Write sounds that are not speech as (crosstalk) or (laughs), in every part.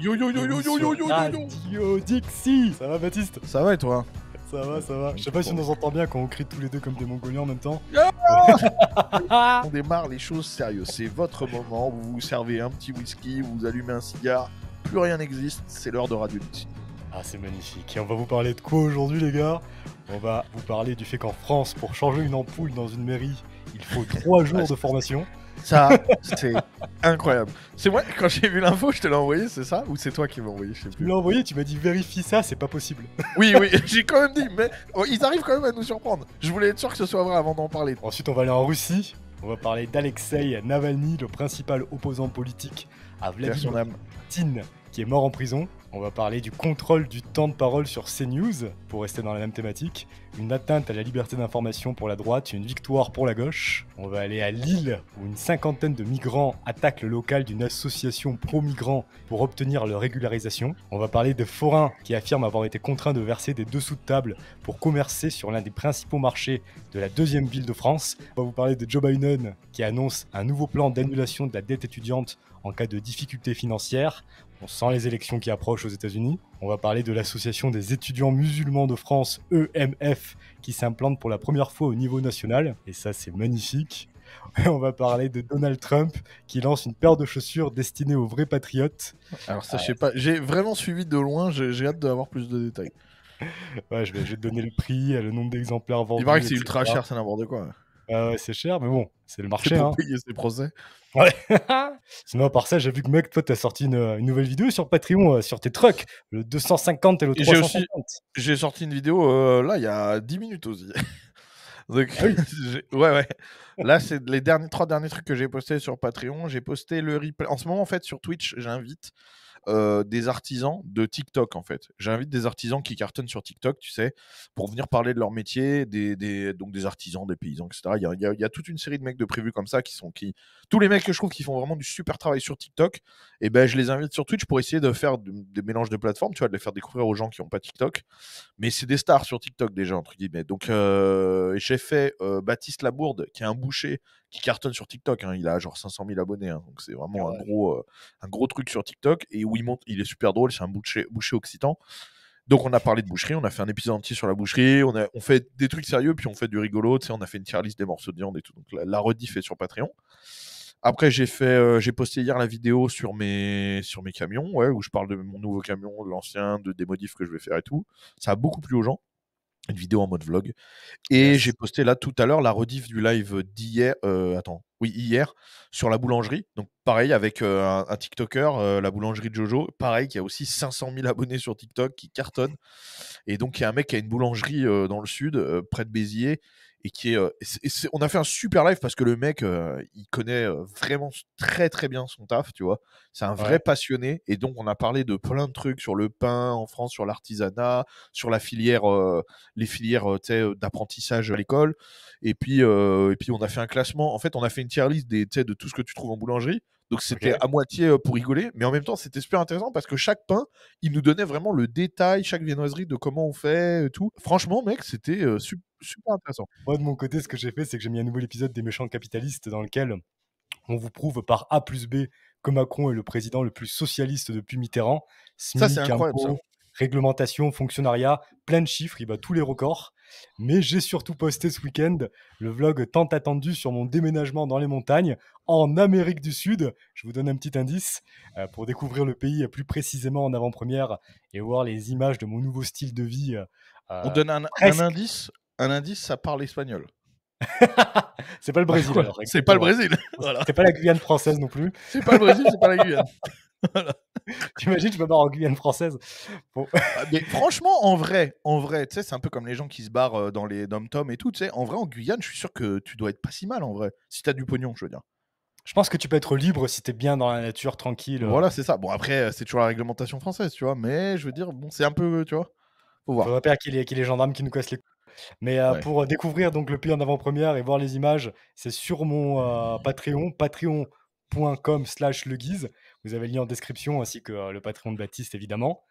Yo yo yo yo yo yo yo yo yo Dixie Ça va Baptiste Ça va et toi Ça va, ça va. Je sais pas si on nous entend bien quand on crie tous les deux comme des Mongoliens en même temps. (laughs) on démarre les choses sérieuses. C'est votre moment. Vous vous servez un petit whisky, vous allumez un cigare. Plus rien n'existe. C'est l'heure de Radio Ah, c'est magnifique. Et on va vous parler de quoi aujourd'hui, les gars On va vous parler du fait qu'en France, pour changer une ampoule dans une mairie, il faut trois (laughs) ah, jours de formation. Ça, c'est incroyable. C'est moi, quand j'ai vu l'info, je te l'ai envoyé, c'est ça Ou c'est toi qui m'as envoyé je sais plus. Tu l'as envoyé, tu m'as dit vérifie ça, c'est pas possible. oui, oui, (laughs) j'ai quand même dit, mais oh, ils arrivent quand même à nous surprendre. Je voulais être sûr que ce soit vrai avant d'en parler. Ensuite, on va aller en Russie. On va parler d'Alexei Navalny, le principal opposant politique à Vladimir TIN qui est mort en prison. On va parler du contrôle du temps de parole sur CNews, pour rester dans la même thématique, une atteinte à la liberté d'information pour la droite, une victoire pour la gauche. On va aller à Lille, où une cinquantaine de migrants attaquent le local d'une association pro-migrants pour obtenir leur régularisation. On va parler de forains qui affirment avoir été contraints de verser des dessous de table pour commercer sur l'un des principaux marchés de la deuxième ville de France. On va vous parler de Joe Biden qui annonce un nouveau plan d'annulation de la dette étudiante en cas de difficultés financières. On sent les élections qui approchent aux États-Unis. On va parler de l'association des étudiants musulmans de France, EMF, qui s'implante pour la première fois au niveau national. Et ça, c'est magnifique. on va parler de Donald Trump qui lance une paire de chaussures destinée aux vrais patriotes. Alors ça, je sais euh, pas. J'ai vraiment suivi de loin. J'ai hâte d'avoir plus de détails. ouais, je vais, donner le prix, le nombre d'exemplaires vendus. Il paraît que c'est ultra cher, c'est n'importe quoi. Ah c'est cher, mais bon, c'est le marché. Pour hein. payer ses procès. Ouais. (laughs) Sinon, par ça, j'ai vu que mec, toi, t'as sorti une, euh, nouvelle vidéo sur Patreon, euh, sur tes trucs, le 250 et le 350. J'ai sorti une vidéo euh, là, il y a 10 minutes aussi. (laughs) Ah (laughs) ouais, ouais. Là, c'est les derniers, trois derniers trucs que j'ai postés sur Patreon. J'ai posté le replay. En ce moment, en fait, sur Twitch, j'invite euh, des artisans de TikTok, en fait. J'invite des artisans qui cartonnent sur TikTok, tu sais, pour venir parler de leur métier, des, donc des artisans, des paysans, etc. Il y a, toute une série de mecs de prévu comme ça qui sont qui. Tous les mecs que je trouve qui font vraiment du super travail sur TikTok, et eh ben je les invite sur Twitch pour essayer de faire des mélanges de plateformes, tu vois, de les faire découvrir aux gens qui n'ont pas TikTok. Mais c'est des stars sur TikTok déjà, entre guillemets. Donc, euh, j'ai fait euh, Baptiste Labourde, qui est un boucher qui cartonne sur TikTok. Hein. Il a genre 500 000 abonnés, hein. donc c'est vraiment un, gros, euh, un gros truc sur TikTok. Et où il monte, il est super drôle, c'est un boucher, boucher occitan. Donc on a parlé de boucherie, on a fait un épisode entier sur la boucherie, on, a, on fait des trucs sérieux, puis on fait du rigolo, on a fait une tier des morceaux de viande et tout. Donc la, rediff est sur Patreon. Après, j'ai fait, euh, j'ai posté hier la vidéo sur mes, sur mes camions, ouais, où je parle de mon nouveau camion, de l'ancien, de, des modifs que je vais faire et tout. Ça a beaucoup plu aux gens une vidéo en mode vlog. Et j'ai posté là tout à l'heure la rediff du live d'hier, euh, attends, oui, hier, sur la boulangerie. Donc pareil, avec euh, un, TikToker, euh, la boulangerie de Jojo, pareil, qui a aussi 500 000 abonnés sur TikTok, qui cartonne. Et donc il y a un mec qui a une boulangerie dans le sud, près de Béziers, et qui est, euh, on a fait un super live parce que le mec euh, il connaît euh, vraiment très très bien son taf tu vois c'est un vrai passionné et donc on a parlé de plein de trucs sur le pain en France sur l'artisanat sur la filière les filières d'apprentissage à l'école et puis et puis on a fait un classement en fait on a fait une tier liste de tout ce que tu trouves en boulangerie donc c'était à moitié euh, pour rigoler, mais en même temps c'était super intéressant parce que chaque pain, il nous donnait vraiment le détail, chaque viennoiserie de comment on fait et tout. Franchement, mec, c'était euh, super, intéressant. Moi de mon côté, ce que j'ai fait, c'est que j'ai mis un nouvel épisode des méchants capitalistes dans lequel on vous prouve par A plus B que Macron est le président le plus socialiste depuis Mitterrand. ça c'est incroyable. ça. Réglementation, fonctionnariat, plein de chiffres, il bat tous les records. Mais j'ai surtout posté ce week-end le vlog tant attendu sur mon déménagement dans les montagnes en Amérique du Sud. Je vous donne un petit indice euh, pour découvrir le pays plus précisément en avant-première et voir les images de mon nouveau style de vie. Euh, On donne un, indice Un indice, ça parle espagnol. (laughs) c'est pas le Brésil. C'est pas le Brésil. (laughs) C'est pas la Guyane française non plus. C'est pas le Brésil, c'est pas la (laughs) Guyane. T'imagines, je me barrer en Guyane française. Ah, mais franchement, en vrai, en vrai, tu sais, c'est un peu comme les gens qui se barrent euh, dans les dom-tom et tout. Tu sais, en vrai, en Guyane, je suis sûr que tu dois être pas si mal en vrai, si t'as du pognon, je veux dire. Je pense que tu peux être libre si t'es bien dans la nature, tranquille. Voilà, c'est ça. Bon, après, euh, c'est toujours la réglementation française, tu vois. Mais je veux dire, bon, c'est un peu, tu vois. Faut voir. Faudrait pas qu'il y ait les gendarmes qui nous cassent les mais euh, pour découvrir donc le pays en avant-première et voir les images, c'est sur mon mmh. Patreon, patreon.com slash le guise. Vous avez le lien en description ainsi que euh, le patron de Baptiste, évidemment.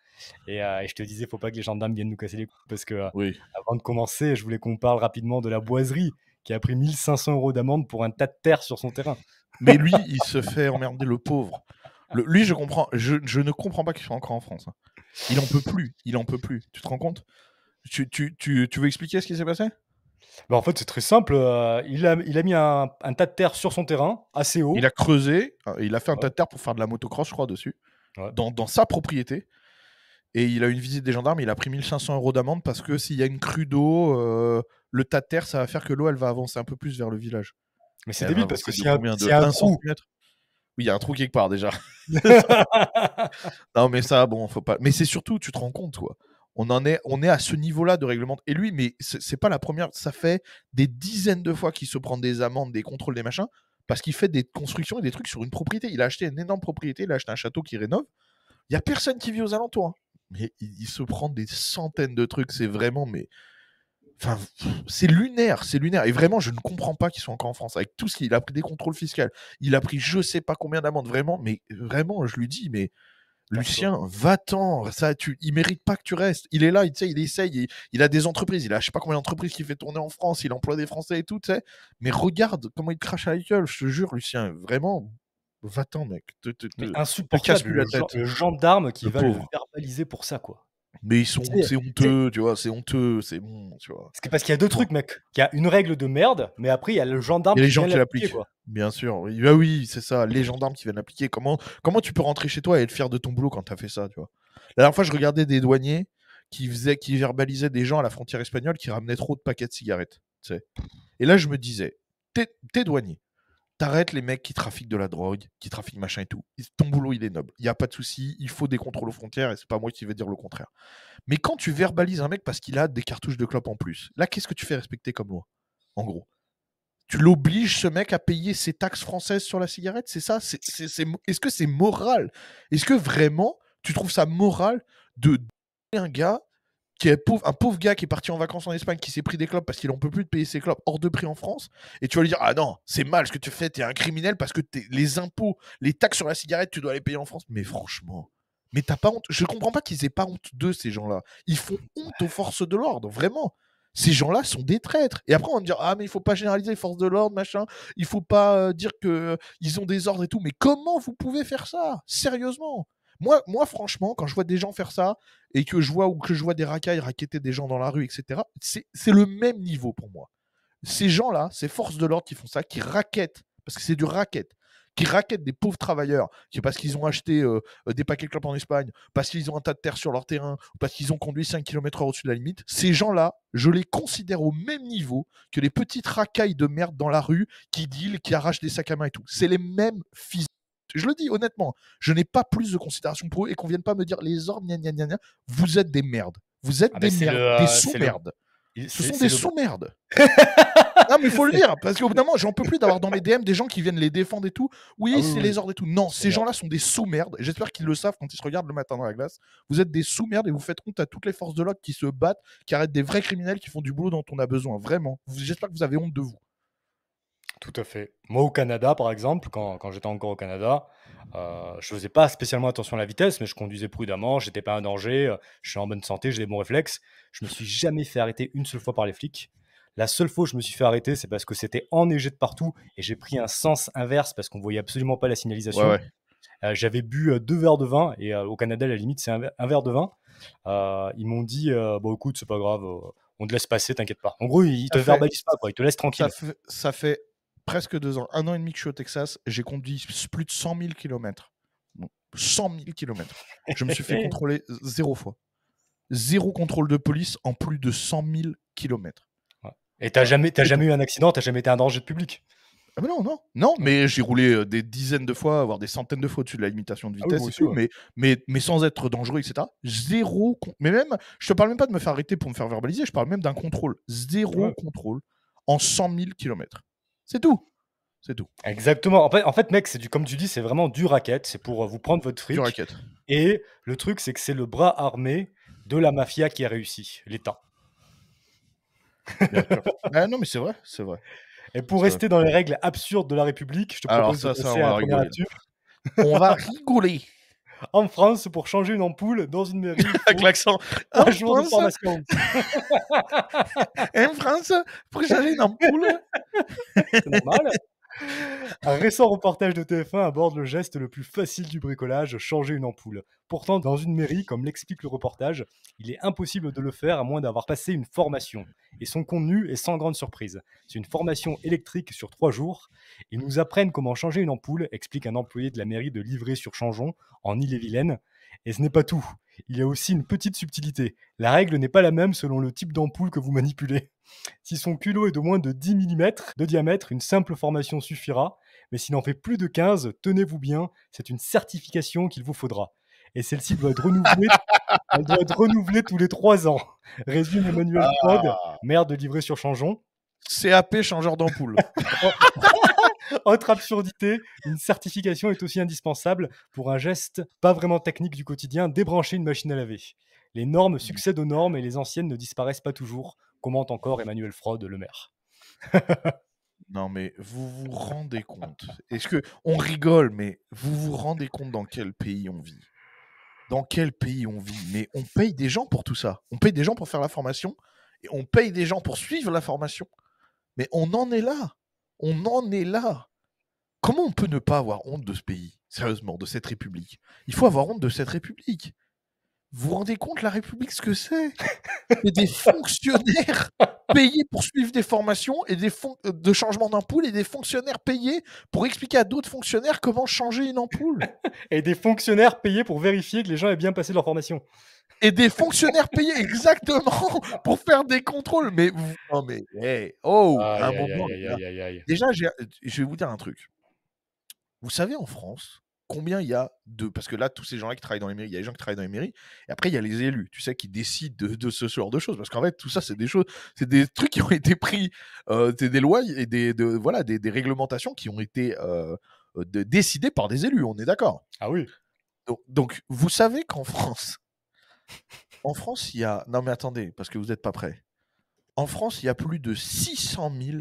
Euh, et, je te disais, faut pas que les gendarmes viennent nous casser les couilles parce que euh, avant de commencer, je voulais qu'on parle rapidement de la boiserie qui a pris 1500 euros d'amende pour un tas de terre sur son terrain. Mais lui, il se fait emmerder, le pauvre. lui, je comprends, je, ne comprends pas qu'il soit encore en France. Hein. Il en peut plus, il en peut plus. Tu te rends compte tu veux expliquer ce qui s'est passé bah, en fait, c'est très simple. Euh, il, a, mis un, tas de terre sur son terrain, assez haut. Il a creusé, euh, il a fait un tas de terre pour faire de la motocross, je crois, dessus, dans, sa propriété. Et il a eu une visite des gendarmes, il a pris 1500 euros d'amende parce que s'il y a une crue d'eau, euh, le tas de terre, ça va faire que l'eau, elle va avancer un peu plus vers le village. Mais c'est débile parce que s'il y a, un, trou. Oui, il y a un trou quelque part déjà. (laughs) non, mais ça, bon, faut pas. Mais c'est surtout, tu te rends compte, quoi. On en est, on est à ce niveau-là de règlement. Et lui, mais c'est pas la première. Ça fait des dizaines de fois qu'il se prend des amendes, des contrôles, des machins, parce qu'il fait des constructions et des trucs sur une propriété. Il a acheté une énorme propriété, il a acheté un château qui rénove. Il y a personne qui vit aux alentours. Hein. Mais il, se prend des centaines de trucs. C'est vraiment, mais. Enfin, c'est lunaire, c'est lunaire. Et vraiment, je ne comprends pas qu'ils soit encore en France. Avec tout ce qu'il a pris des contrôles fiscaux, il a pris je sais pas combien d'amendes, vraiment, mais vraiment, je lui dis, mais Lucien, va-t'en, ça, tu, il mérite pas que tu restes. Il est là, il, il essaye, il, a des entreprises, il a je sais pas combien d'entreprises qu'il fait tourner en France, il emploie des Français et tout, tu sais. Mais regarde comment il crache à la gueule, je te jure, Lucien, vraiment, va-t'en, mec. insupportable, gendarme qui va le verbaliser pour ça, quoi. Mais ils sont, c'est honteux, tu vois, c'est honteux, c'est bon, tu vois. parce qu'il y a deux trucs, mec. Il y a une règle de merde, mais après, il y a le gendarme les qui vient qui l'appliquent. Bien sûr, oui, bah oui c'est ça, les gendarmes qui viennent l'appliquer. Comment, comment tu peux rentrer chez toi et être fier de ton boulot quand t'as fait ça, tu vois La dernière fois, je regardais des douaniers qui, faisaient, qui verbalisaient des gens à la frontière espagnole qui ramenaient trop de paquets de cigarettes, tu sais. Et là, je me disais, t'es douanier, T'arrêtes les mecs qui trafiquent de la drogue, qui trafiquent machin et tout. Ton boulot, il est noble. Il n'y a pas de souci. Il faut des contrôles aux frontières et c'est pas moi qui vais dire le contraire. Mais quand tu verbalises un mec parce qu'il a des cartouches de clope en plus, là, qu'est-ce que tu fais respecter comme moi, En gros. Tu l'obliges, ce mec, à payer ses taxes françaises sur la cigarette C'est ça Est-ce que c'est moral Est-ce que vraiment tu trouves ça moral de un gars qui un pauvre gars qui est parti en vacances en Espagne, qui s'est pris des clubs parce qu'il n'en peut plus de payer ses clubs hors de prix en France, et tu vas lui dire Ah non, c'est mal ce que tu fais, t'es un criminel parce que les impôts, les taxes sur la cigarette, tu dois les payer en France. Mais franchement, mais t'as pas honte. Je comprends pas qu'ils aient pas honte d'eux, ces gens-là. Ils font honte aux forces de l'ordre, vraiment. Ces gens-là sont des traîtres. Et après, on va dire Ah, mais il faut pas généraliser les forces de l'ordre, machin. Il faut pas euh, dire qu'ils euh, ont des ordres et tout. Mais comment vous pouvez faire ça Sérieusement moi, franchement, quand je vois des gens faire ça et que je vois ou que je vois des racailles raqueter des gens dans la rue, etc., c'est le même niveau pour moi. Ces gens-là, ces forces de l'ordre qui font ça, qui raquettent, parce que c'est du racket, qui raquettent des pauvres travailleurs, qui parce qu'ils ont acheté euh, euh, des paquets de clopes en Espagne, parce qu'ils ont un tas de terre sur leur terrain, parce qu'ils ont conduit 5 km au-dessus de la limite, ces gens-là, je les considère au même niveau que les petites racailles de merde dans la rue qui deal, qui arrachent des sacs à main et tout. C'est les mêmes fils je le dis honnêtement, je n'ai pas plus de considération pour eux et qu'on vienne pas me dire les ordres, gna, gna, gna, vous êtes des merdes. Vous êtes ah des, bah, merdes, des euh, sous-merdes. Ce sont des sous-merdes. (laughs) non, mais il faut le dire, parce qu'au bout d'un moment, j'en peux plus d'avoir dans mes DM des gens qui viennent les défendre et tout. Oui, ah c'est les ordres et tout. Non, ces gens-là sont des sous-merdes. J'espère qu'ils le savent quand ils se regardent le matin dans la glace. Vous êtes des sous-merdes et vous faites honte à toutes les forces de l'ordre qui se battent, qui arrêtent des vrais criminels qui font du boulot dont on a besoin. Vraiment. J'espère que vous avez honte de vous. Tout à fait. Moi, au Canada, par exemple, quand, j'étais encore au Canada, je euh, je faisais pas spécialement attention à la vitesse, mais je conduisais prudemment, j'étais pas un danger, euh, je suis en bonne santé, j'ai des bons réflexes. Je me suis jamais fait arrêter une seule fois par les flics. La seule fois où je me suis fait arrêter, c'est parce que c'était enneigé de partout et j'ai pris un sens inverse parce qu'on voyait absolument pas la signalisation. Euh, j'avais bu deux verres de vin et au Canada, à la limite, c'est un, verre de vin. ils m'ont dit Bon, écoute, c'est pas grave, on te laisse passer, t'inquiète pas. En gros, ils, te verbalisent pas, ils te laissent tranquille. ça fait presque deux ans, un an et demi que je suis au Texas, j'ai conduit plus de 100 000 km. 100 000 km. Je me suis fait (laughs) contrôler zéro fois. Zéro contrôle de police en plus de 100 000 km. Et t'as jamais, jamais eu un accident, t'as jamais été un danger de public ah, non, non, non, mais j'ai roulé euh, des dizaines de fois, voire des centaines de fois au-dessus de la limitation de ah vitesse, mais, mais, mais, sans être dangereux, etc. Zéro. Mais même, je te parle même pas de me faire arrêter pour me faire verbaliser, je parle même d'un contrôle. Zéro contrôle en 100 000 km. C'est tout. C'est tout. Exactement. En fait, mec, c'est du, comme tu dis, c'est vraiment du racket. C'est pour euh, vous prendre votre fric. Du racket. Et le truc, c'est que c'est le bras armé de la mafia qui a réussi, l'État. (laughs) ah, non, mais c'est vrai, c'est vrai. Et pour rester dans les règles absurdes de la République, je te propose de On va rigoler. En France, pour changer une ampoule dans une mairie, (laughs) avec l'accent, un jour de formation. (laughs) en France, pour changer une ampoule, (laughs) c'est normal. Un récent reportage de TF1 aborde le geste le plus facile du bricolage, changer une ampoule. Pourtant, dans une mairie, comme l'explique le reportage, il est impossible de le faire à moins d'avoir passé une formation. Et son contenu est sans grande surprise. C'est une formation électrique sur trois jours. Ils nous apprennent comment changer une ampoule, explique un employé de la mairie de livré sur changeon en Ille-et-Vilaine. Et ce n'est pas tout. Il y a aussi une petite subtilité. La règle n'est pas la même selon le type d'ampoule que vous manipulez. Si son culot est de moins de 10 mm de diamètre, une simple formation suffira. Mais s'il en fait plus de 15, tenez-vous bien, c'est une certification qu'il vous faudra. Et celle-ci doit être renouvelée. (laughs) doit être tous les 3 ans. Résume Emmanuel Pod, ah. maire de Livré sur Changeon. CAP changeur d'ampoule. (laughs) (laughs) Autre absurdité, une certification est aussi indispensable pour un geste pas vraiment technique du quotidien, débrancher une machine à laver. Les normes mmh. succèdent aux normes et les anciennes ne disparaissent pas toujours, commente encore Emmanuel Fraude, le maire. non mais vous vous rendez compte Est-ce que on rigole mais vous vous rendez compte dans quel pays on vit Dans quel pays on vit Mais on paye des gens pour tout ça. On paye des gens pour faire la formation et on paye des gens pour suivre la formation. Mais on en est là. On en est là. Comment on peut ne pas avoir honte de ce pays, sérieusement, de cette République Il faut avoir honte de cette République. Vous vous rendez compte, la République, ce que c'est C'est des (laughs) fonctionnaires payés pour suivre des formations et des euh, de changement d'ampoule et des fonctionnaires payés pour expliquer à d'autres fonctionnaires comment changer une ampoule. (laughs) et des fonctionnaires payés pour vérifier que les gens aient bien passé leur formation et des fonctionnaires payés exactement (laughs) pour faire des contrôles. Mais non, mais oh, un déjà, je vais vous dire un truc. Vous savez, en France, combien il y a de. Parce que là, tous ces gens-là qui travaillent dans les mairies, il y a les gens qui travaillent dans les mairies, et après, il y a les élus, tu sais, qui décident de, ce genre de choses. Parce qu'en fait, tout ça, c'est des choses, c'est des trucs qui ont été pris, euh, c'est des lois et des, voilà, des, réglementations qui ont été euh, de, décidées par des élus, on est d'accord. Ah oui. Donc, donc vous savez qu'en (laughs) France, en France, il y a. Non, mais attendez, parce que vous n'êtes pas prêts. En France, il y a plus de 600 000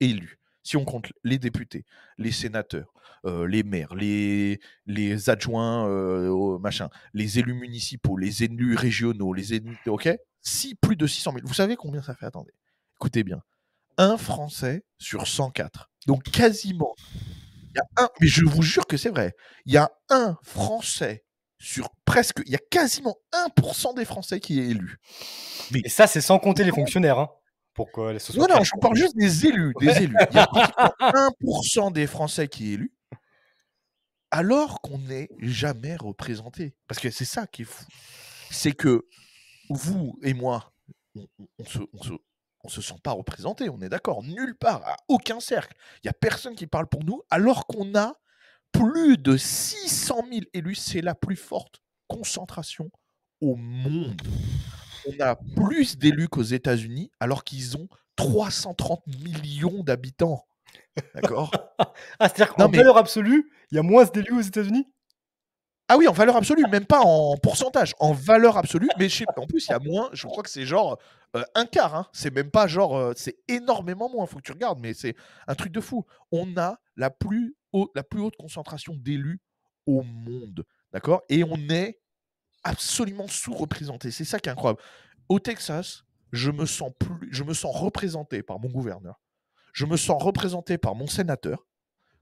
élus, si on compte les députés, les sénateurs, euh, les maires, les, les adjoints, euh, machin, les élus municipaux, les élus régionaux, les élus. OK Si plus de 600 000. Vous savez combien ça fait Attendez. Écoutez bien. Un Français sur 104. Donc quasiment. Il a un, mais je vous jure que c'est vrai. Il y a un Français sur presque, il y a quasiment 1% des Français qui est élu. Mais... Et ça, c'est sans compter les fonctionnaires. Hein, non, non, je parle juste des élus. Des élus. Il y a 1% des Français qui est élu, alors qu'on n'est jamais représenté. Parce que c'est ça qui est fou. C'est que vous et moi, on, se, sent pas représenté, on est d'accord, nulle part, à aucun cercle. Il n'y a personne qui parle pour nous, alors qu'on a plus de 600 000 élus. C'est la plus forte concentration au monde. On a plus d'élus qu'aux États-Unis, alors qu'ils ont 330 millions d'habitants. D'accord (laughs) Ah, c'est-à-dire qu'en valeur absolue, il y a moins d'élus aux États-Unis ah oui, en valeur absolue, même pas en pourcentage, en valeur absolue. Mais en plus, il y a moins, je crois que c'est genre euh, un quart. Hein. C'est même pas genre, euh, c'est énormément moins, faut que tu regardes, mais c'est un truc de fou. On a la plus haute, la plus haute concentration d'élus au monde. D'accord Et on est absolument sous-représenté. C'est ça qui est incroyable. Au Texas, je me sens plus, je me sens représenté par mon gouverneur. Je me sens représenté par mon sénateur.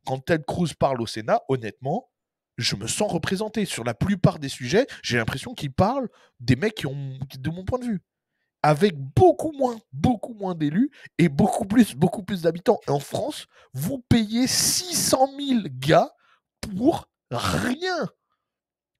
Quand Ted Cruz parle au Sénat, honnêtement, je me sens représenté sur la plupart des sujets. J'ai l'impression qu'il parle des mecs qui ont, de mon point de vue avec beaucoup moins, beaucoup moins d'élus et beaucoup plus, beaucoup plus d'habitants. en France, vous payez 600 000 gars pour rien.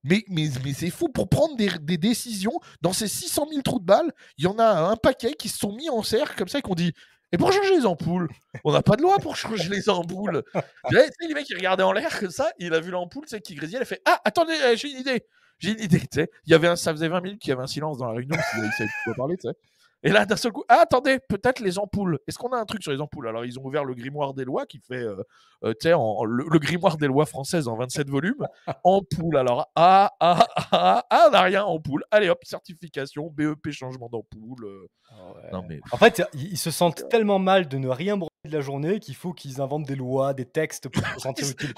Mais, mais, c'est fou pour prendre des, décisions. Dans ces 600 000 trous de balles, il y en a un paquet qui se sont mis en serre comme ça et qu'on dit Et pour changer les ampoules On n'a pas de loi pour changer les ampoules. Là, (laughs) les mecs, qui regardaient en l'air comme ça, il a vu l'ampoule, c'est qui grésillait, il a fait Ah, attendez, eh, j'ai une idée j'ai une idée, Il y avait un, ça faisait 20 minutes qu'il y avait un silence dans la réunion, parler, tu sais. Et là, d'un seul coup, ah, attendez, peut-être les ampoules. Est-ce qu'on a un truc sur les ampoules Alors, ils ont ouvert le grimoire des lois qui fait, terre le, grimoire des lois françaises en 27 volumes. Ampoule, alors, ah, ah, ah, on rien, ampoule. Allez, hop, certification, BEP, changement d'ampoule. En fait, ils se sentent tellement mal de ne rien de la journée qu'il faut qu'ils inventent des lois, des textes pour se sentir (laughs) utile.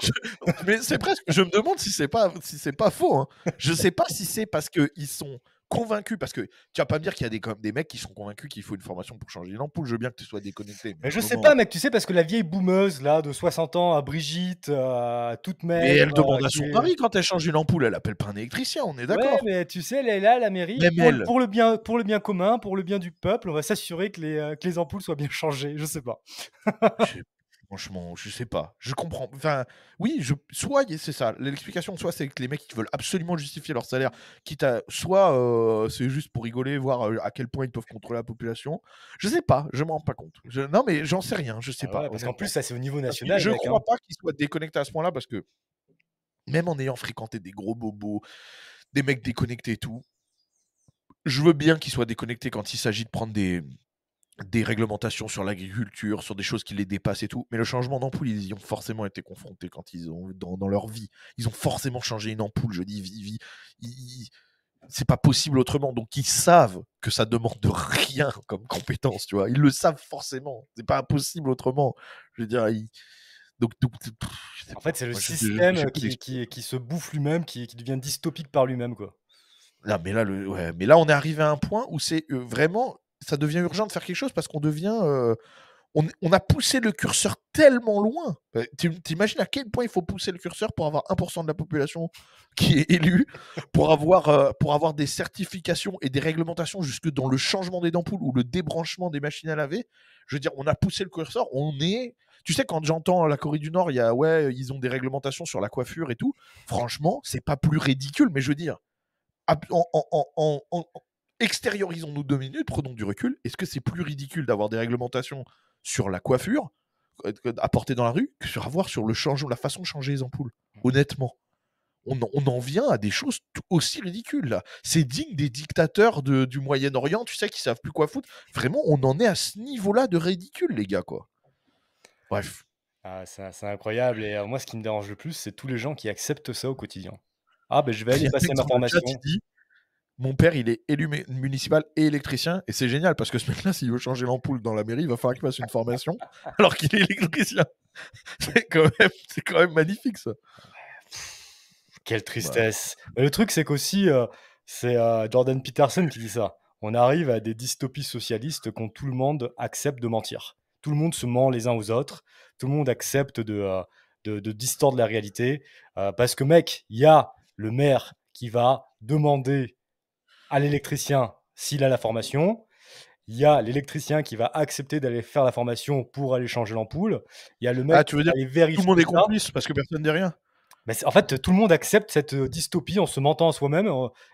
Mais c'est presque, je me demande si c'est pas, si c'est pas faux. Hein. Je sais pas si c'est parce qu'ils sont convaincu, parce que tu vas pas me dire qu'il y a des, comme des mecs qui sont convaincus qu'il faut une formation pour changer l'ampoule Je veux bien que tu sois déconnecté. Mais, je sais pas, mec, tu sais, parce que la vieille boumeuse, là, de 60 ans, à Brigitte, à toute mère. et elle demande euh, à son mari quand elle change une ampoule, elle appelle pas un électricien, on est d'accord. mais tu sais, elle est là, la mairie, pour, le bien, pour le bien commun, pour le bien du peuple, on va s'assurer que les, euh, ampoules soient bien changées. Je sais pas franchement, je sais pas. Je comprends. Enfin, oui, je... soit c'est ça l'explication, soit c'est que les mecs qui veulent absolument justifier leur salaire, quitte à... soit euh, c'est juste pour rigoler, voir euh, à quel point ils peuvent contrôler la population. Je sais pas, je m'en rends pas compte. Non, mais j'en sais rien, je sais ah pas. parce qu'en plus, ça c'est au niveau national. Je crois hein. pas qu'ils soient déconnectés à ce point-là parce que même en ayant fréquenté des gros bobos, des mecs déconnectés et tout, je veux bien qu'ils soient déconnectés quand il s'agit de prendre des des réglementations sur l'agriculture, sur des choses qui les dépassent et tout. Mais le changement d'ampoule, ils y ont forcément été confrontés quand ils ont dans, dans leur vie. Ils ont forcément changé une ampoule. Je dis, vie, c'est pas possible autrement. Donc ils savent que ça demande de rien (laughs) comme compétence, tu vois. Ils le savent forcément. C'est pas impossible autrement. Je veux dire, donc, en fait, c'est le système qui, qui, se bouffe lui-même, qui, qui devient dystopique par lui-même, quoi. Là, mais là, le, mais là, on est arrivé à un point où c'est euh, vraiment ça devient urgent de faire quelque chose parce qu'on devient. Euh, on, a poussé le curseur tellement loin. Bah, t'imagines à quel point il faut pousser le curseur pour avoir 1% de la population (laughs) qui est élue, pour avoir, euh, pour avoir des certifications et des réglementations jusque dans le changement des ampoules ou le débranchement des machines à laver. Je veux dire, on a poussé le curseur, on est. Tu sais, quand j'entends la Corée du Nord, il y a, ouais, ils ont des réglementations sur la coiffure et tout. Franchement, c'est pas plus ridicule, mais je veux dire, en, en, en, extériorisons-nous deux minutes, prenons du recul. Est-ce que c'est plus ridicule d'avoir des réglementations sur la coiffure euh, à porter dans la rue que sur avoir sur le changement, la façon de changer les ampoules Honnêtement. On, en vient à des choses aussi ridicules. C'est digne des dictateurs du Moyen-Orient, tu sais, qui savent plus quoi foutre. Vraiment, on en est à ce niveau-là de ridicule, les gars, quoi. Bref. Ah, c'est incroyable. Et euh, moi, ce qui me dérange le plus, c'est tous les gens qui acceptent ça au quotidien. Ah, ben je vais aller passer ma formation. Mon père, il est élu municipal et électricien, et c'est génial parce que ce mec-là, s'il veut changer l'ampoule dans la mairie, il va falloir qu'il fasse une formation (laughs) alors qu'il est électricien. (laughs) c'est quand, quand, même magnifique ça. Quelle tristesse. Le truc, c'est qu'aussi, euh, c'est euh, Jordan Peterson qui dit ça. On arrive à des dystopies socialistes quand tout le monde accepte de mentir. Tout le monde se ment les uns aux autres. Tout le monde accepte de, euh, de, de distordre la réalité. parce que, mec, il y a le maire qui va demander l'électricien s'il a la formation. Il y a l'électricien qui va accepter d'aller faire la formation pour aller changer l'ampoule. Il y a le ah, mec qui Tout le monde est complice parce que personne ne dit rien. Mais en fait, tout le monde accepte cette euh, dystopie en se mentant à soi-même.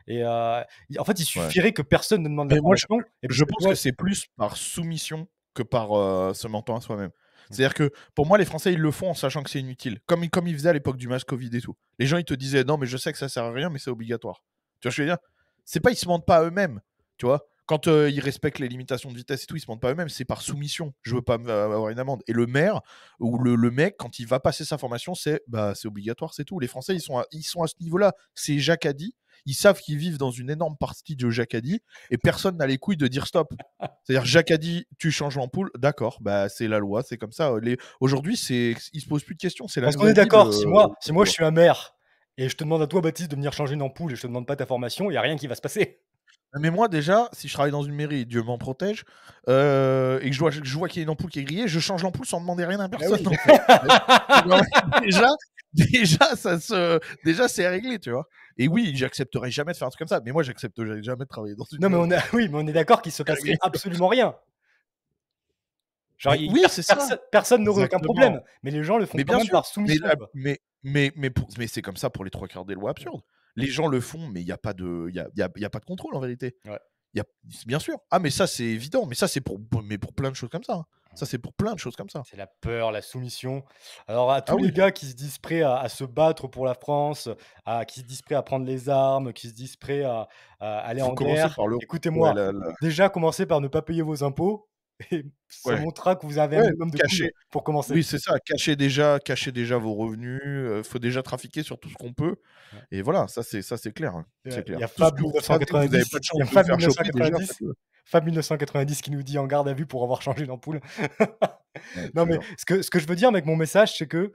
Et euh, en fait, il suffirait que personne ne demande moi, Je, je pense que c'est plus par soumission que par euh, se mentant à soi-même. C'est-à-dire que pour moi, les Français, ils le font en sachant que c'est inutile. Comme, comme ils faisaient à l'époque du masque Covid et tout. Les gens, ils te disaient non, mais je sais que ça sert à rien, mais c'est obligatoire. Tu vois ce que je veux dire c'est pas ils se mentent pas eux-mêmes, tu vois. Quand euh, ils respectent les limitations de vitesse et tout, ils se mentent pas eux-mêmes. C'est par soumission. Je veux pas euh, avoir une amende. Et le maire ou le, mec, quand il va passer sa formation, c'est bah c'est obligatoire, c'est tout. Les Français, ils sont à, ils sont à ce niveau-là. C'est Jacques ils savent qu'ils vivent dans une énorme partie de Jacadi et personne n'a les couilles de dire stop. (laughs) C'est-à-dire Jacadi, tu changes l'ampoule, d'accord, bah c'est la loi, c'est comme ça. Aujourd'hui, c'est, ils se posent plus de questions. C'est la. Parce qu'on est d'accord. c'est moi, si moi je suis un maire et je te demande à toi, Baptiste, de venir changer une ampoule et je te demande pas ta formation, il n'y a rien qui va se passer. Ah, mais moi, déjà, si je travaille dans une mairie, Dieu m'en protège, euh, et que je vois, je vois qu'il y a une ampoule qui est grillée, je change l'ampoule sans demander rien à bah personne. (laughs) (laughs) déjà, déjà, ça se, déjà, c'est réglé, tu vois. Et oui, j'accepterai jamais de faire un truc comme ça. Mais moi, j'accepterai jamais de travailler dans une. Non, mais on (laughs) oui, mais on est d'accord qu'il se passerait absolument rien. oui, c'est ça. Personne n'aurait aucun problème, mais les gens le font mais bien sûr. par soumission. mais, mais, mais, c'est comme ça pour les trois quarts des lois absurdes. Les gens le font, mais il n'y a, pas de, y a, y pas de contrôle en vérité. Ouais. Y bien sûr. Ah, mais ça, c'est évident. Mais ça, c'est pour, mais pour plein de choses comme ça. Hein. Ça, c'est pour plein de choses comme ça. C'est la peur, la soumission. Alors, à tous ah les gars qui se disent prêts à, se battre pour la France, à, qui se disent prêts à prendre les armes, qui se disent prêts à, aller en guerre, écoutez-moi. Déjà, commencez par ne pas payer vos impôts et ça montrera que vous avez caché un de cacher, pour commencer. Oui, c'est ça. Cacher déjà, déjà vos revenus. Il euh, faut déjà trafiquer sur tout ce qu'on peut. Et voilà, ça c'est ça c'est clair. Hein, il y a Fab 1990, qui nous dit en garde à vue pour avoir changé d'ampoule. (laughs) non mais ce que ce que je veux dire avec mon message, c'est que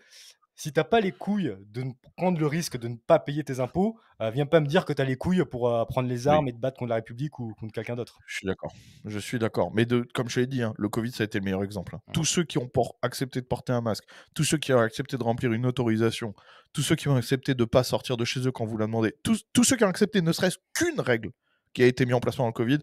si t'as pas les couilles de prendre le risque de ne pas payer tes impôts, euh, viens pas me dire que tu as les couilles pour euh, prendre les armes et te battre contre la République ou contre quelqu'un d'autre. Je suis d'accord. Je suis d'accord. Mais comme je l'ai dit, hein, le Covid, ça a été le meilleur exemple. Hein. Tous ceux qui ont accepté de porter un masque, tous ceux qui ont accepté de remplir une autorisation, tous ceux qui ont accepté de ne pas sortir de chez eux quand vous l'a demandé, tous, tous ceux qui ont accepté ne serait-ce qu'une règle qui a été mise en place pendant le Covid,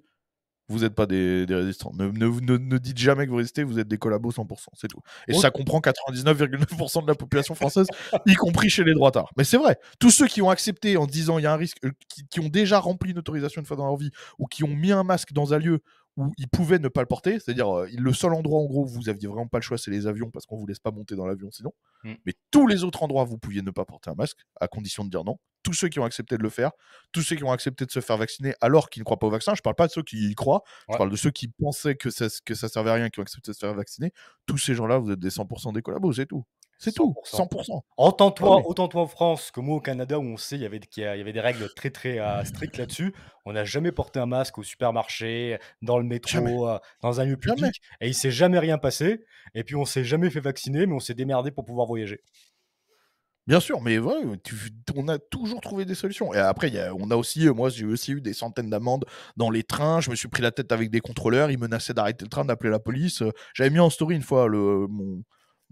vous n'êtes pas des, résistants. Ne, ne, dites jamais que vous résistez, vous êtes des collabos 100%, c'est tout. Et oh. ça comprend 99,9% de la population française, y compris chez les droitards. Mais c'est vrai, tous ceux qui ont accepté en disant il y a un risque, euh, qui, qui, ont déjà rempli une autorisation une fois dans leur vie, ou qui ont mis un masque dans un lieu où ils pouvaient ne pas le porter. C'est-à-dire, euh, le seul endroit en gros où vous aviez vraiment pas le choix, c'est les avions, parce qu'on vous laisse pas monter dans l'avion sinon. Mm. Mais tous les autres endroits, vous pouviez ne pas porter un masque, à condition de dire non. Tous ceux qui ont accepté de le faire, tous ceux qui ont accepté de se faire vacciner alors qu'ils ne croient pas au vaccin, je parle pas de ceux qui y croient, je parle de ceux qui pensaient que ça, que ça servait à rien, qui ont accepté de se faire vacciner. Tous ces gens-là, vous êtes des 100% des collabos, c'est tout. C'est tout, 100%. Entends-toi, autant toi en France que moi au Canada, où on sait qu'il y, avait, des règles très très euh, strictes là-dessus. On n'a jamais porté un masque au supermarché, dans le métro, euh, dans un lieu public, et il s'est jamais rien passé. Et puis on s'est jamais fait vacciner, mais on s'est démerdé pour pouvoir voyager. Bien sûr, mais on a toujours trouvé des solutions. Et après, on a aussi, moi, j'ai aussi eu des centaines d'amendes dans les trains. Je me suis pris la tête avec des contrôleurs. Ils menaçaient d'arrêter le train, d'appeler la police. J'avais mis en story une fois le, mon,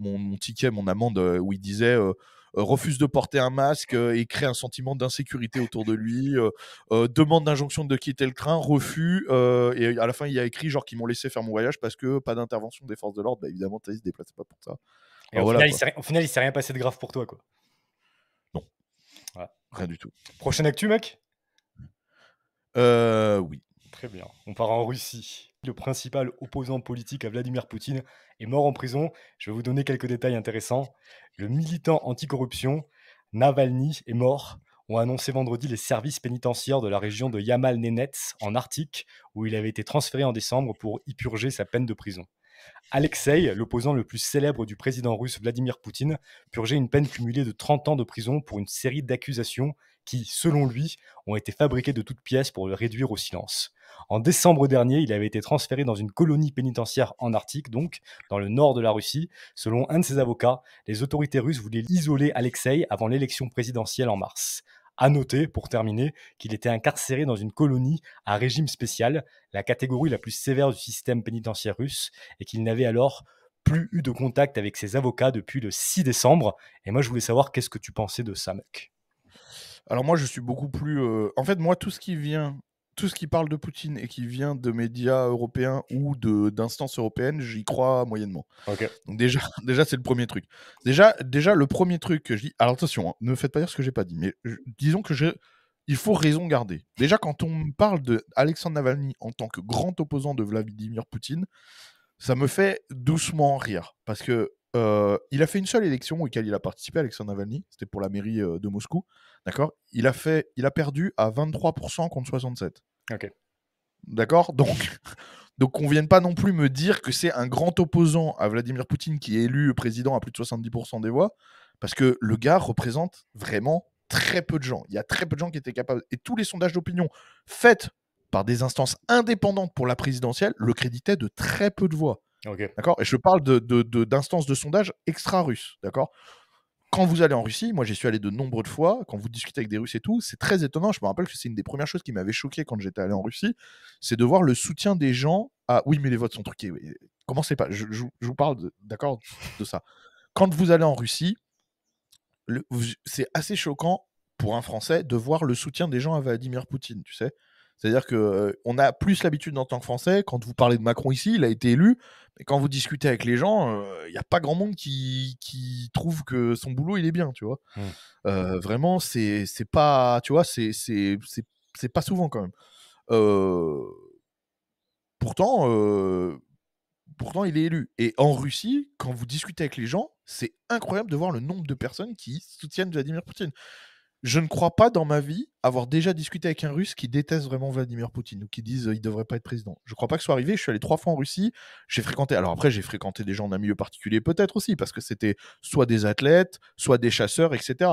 mon, ticket, mon amende, euh, où il disait euh, euh, refuse de porter un masque et crée un sentiment d'insécurité autour de lui, demande d'injonction de quitter le train, refus, et à la fin il y a écrit genre qu'ils m'ont laissé faire mon voyage parce que pas d'intervention des forces de l'ordre, bah, évidemment tu se déplace pas pour ça. au, final, il au, final, il s'est rien passé de grave pour toi quoi. Non, rien du tout. Prochaine actu mec Oui. Très bien, on part en Russie. Le principal opposant politique à Vladimir Poutine est mort en prison. Je vais vous donner quelques détails intéressants. Le militant anticorruption Navalny est mort ont annoncé vendredi les services pénitentiaires de la région de Yamal-Nenets, en Arctique, où il avait été transféré en décembre pour y purger sa peine de prison. Alexei, l'opposant le plus célèbre du président russe Vladimir Poutine, purgeait une peine cumulée de 30 ans de prison pour une série d'accusations qui, selon lui, ont été fabriqués de toutes pièces pour le réduire au silence. En décembre dernier, il avait été transféré dans une colonie pénitentiaire en Arctique, donc dans le nord de la Russie. Selon un de ses avocats, les autorités russes voulaient isoler Alexei avant l'élection présidentielle en mars. A noter, pour terminer, qu'il était incarcéré dans une colonie à régime spécial, la catégorie la plus sévère du système pénitentiaire russe, et qu'il n'avait alors plus eu de contact avec ses avocats depuis le 6 décembre. Et moi, je voulais savoir qu'est-ce que tu pensais de mec alors moi, je suis beaucoup plus. Euh, en fait, moi, tout ce qui vient, tout ce qui parle de Poutine et qui vient de médias européens ou de d'instances européennes, j'y crois moyennement. Ok. déjà, (laughs) déjà c'est le premier truc. Déjà, déjà le premier truc que je dis. Alors attention, hein, ne faites pas dire ce que j'ai pas dit, mais disons que je, il faut raison garder. Déjà, quand on me parle de Alexandre Navalny en tant que grand opposant de Vladimir Poutine, ça me fait doucement rire parce que euh, il a fait une seule élection auquel il a participé, Alexandre Navalny, c'était pour la mairie euh, de Moscou, d'accord il, a fait, il a perdu à 23% contre 67%. D'accord Donc, (laughs) donc on ne vienne pas non plus me dire que c'est un grand opposant à Vladimir Poutine qui est élu président à plus de 70% des voix, parce que le gars représente vraiment très peu de gens. Il y a très peu de gens qui étaient capables. Et tous les sondages d'opinion faits par des instances indépendantes pour la présidentielle le créditaient de très peu de voix. D'accord Et je parle d'instances de, de, sondage extra-russes. D'accord quand vous allez en Russie, moi j'y suis allé de nombreuses fois, quand vous discutez avec des Russes et tout, c'est très étonnant. Je me rappelle que c'est une des premières choses qui m'avait choqué quand j'étais allé en Russie, c'est de voir le soutien des gens à oui, mais les votes sont truqués. Oui. Commencez pas, je, vous parle d'accord de, ça. Quand vous allez en Russie, c'est assez choquant pour un Français de voir le soutien des gens à Vladimir Poutine, tu sais. C'est-à-dire que euh, on a plus l'habitude en tant que Français, quand vous parlez de Macron ici, il a été élu, mais quand vous discutez avec les gens, euh, il n'y a pas grand monde qui, trouve que son boulot il est bien, tu vois. Mmh. Euh, vraiment, c'est pas, tu vois, c'est pas souvent quand même. pourtant, pourtant, il est élu. Et en Russie, quand vous discutez avec les gens, c'est incroyable de voir le nombre de personnes qui soutiennent Vladimir Poutine je ne crois pas dans ma vie avoir déjà discuté avec un Russe qui déteste vraiment Vladimir Poutine ou qui dise qu'il euh, ne devrait pas être président. Je crois pas que ce soit arrivé. Je suis allé trois fois en Russie. J'ai fréquenté. Alors après, j'ai fréquenté des gens d'un milieu particulier peut-être aussi parce que c'était soit des athlètes, soit des chasseurs, etc.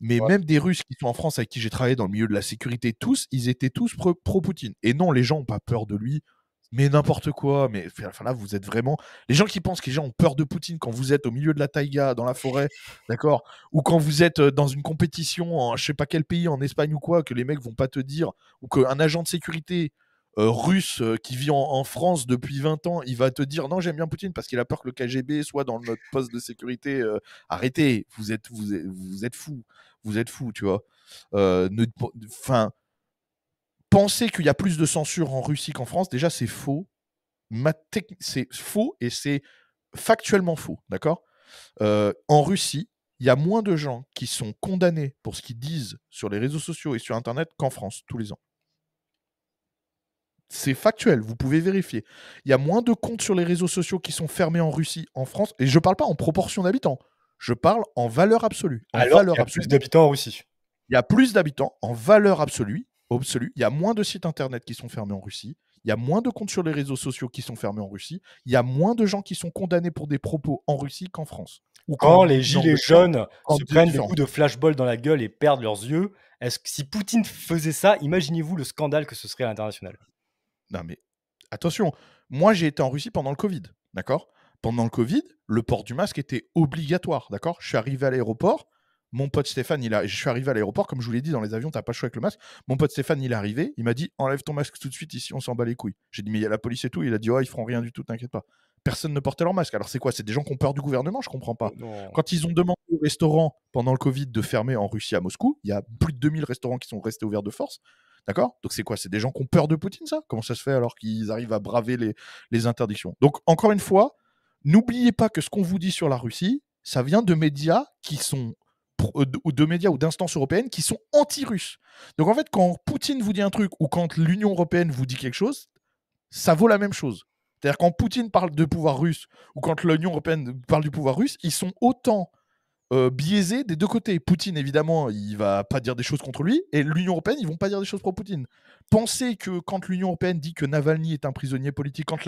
Mais même des Russes qui sont en France avec qui j'ai travaillé dans le milieu de la sécurité, tous, ils étaient tous pro-Poutine. Et non, les gens n'ont pas peur de lui mais n'importe quoi. Mais enfin, là, vous êtes vraiment. Les gens qui pensent que les gens ont peur de Poutine quand vous êtes au milieu de la taïga, dans la forêt, d'accord Ou quand vous êtes euh, dans une compétition en je sais pas quel pays, en Espagne ou quoi, que les mecs vont pas te dire, ou qu'un agent de sécurité euh, russe euh, qui vit en, France depuis 20 ans, il va te dire non, j'aime bien Poutine parce qu'il a peur que le KGB soit dans notre poste de sécurité. arrêtez, vous êtes, vous vous êtes fou, vous êtes fou, tu vois. Enfin, penser qu'il y a plus de censure en Russie qu'en France, déjà, c'est faux. C'est faux et c'est factuellement faux, d'accord euh, En Russie, il y a moins de gens qui sont condamnés pour ce qu'ils disent sur les réseaux sociaux et sur Internet qu'en France, tous les ans. C'est factuel, vous pouvez vérifier. Il y a moins de comptes sur les réseaux sociaux qui sont fermés en Russie, en France, et je ne parle pas en proportion d'habitants, je parle en valeur absolue. valeur il y a plus d'habitants en Russie. Il y a plus d'habitants en valeur absolue absolu. Il y a moins de sites internet qui sont fermés en Russie. Il y a moins de comptes sur les réseaux sociaux qui sont fermés en Russie. Il y a moins de gens qui sont condamnés pour des propos en Russie qu'en France. Ou quand, les gilets jaunes se prennent des coups de flashball dans la gueule et perdent leurs yeux, est-ce que si Poutine faisait ça, imaginez-vous le scandale que ce serait à l'international Non mais attention, moi j'ai été en Russie pendant le Covid, d'accord Pendant le Covid, le port du masque était obligatoire, d'accord Je suis arrivé à l'aéroport, mon pote Stéphane, il je suis arrivé à l'aéroport, comme je vous l'ai dit, dans les avions, t'as pas le avec le masque. Mon pote Stéphane, il est arrivé, il m'a dit enlève ton masque tout de suite ici, on s'en bat les couilles. J'ai dit mais il y a la police et tout, il a dit oh ils feront rien du tout, t'inquiète pas. Personne ne portait leur masque. Alors c'est quoi C'est des gens qui ont peur du gouvernement, je comprends pas. Quand ils ont demandé aux restaurants pendant le Covid de fermer en Russie à Moscou, il y a plus de 2000 restaurants qui sont restés ouverts de force. D'accord Donc c'est quoi C'est des gens qui ont peur de Poutine, ça Comment ça se fait alors qu'ils arrivent à braver les, les interdictions Donc encore une fois, n'oubliez pas que ce qu'on vous dit sur la Russie, ça vient de médias qui sont euh, ou de médias ou d'instances européennes qui sont anti-russes. Donc en fait, quand Poutine vous dit un truc ou quand l'Union européenne vous dit quelque chose, ça vaut la même chose. C'est-à-dire quand Poutine parle de pouvoir russe ou quand l'Union européenne parle du pouvoir russe, ils sont autant euh, biaisés des deux côtés. Poutine, évidemment, il va pas dire des choses contre lui, et l'Union européenne, ils vont pas dire des choses pour Poutine. Pensez que quand l'Union européenne dit que Navalny est un prisonnier politique, quand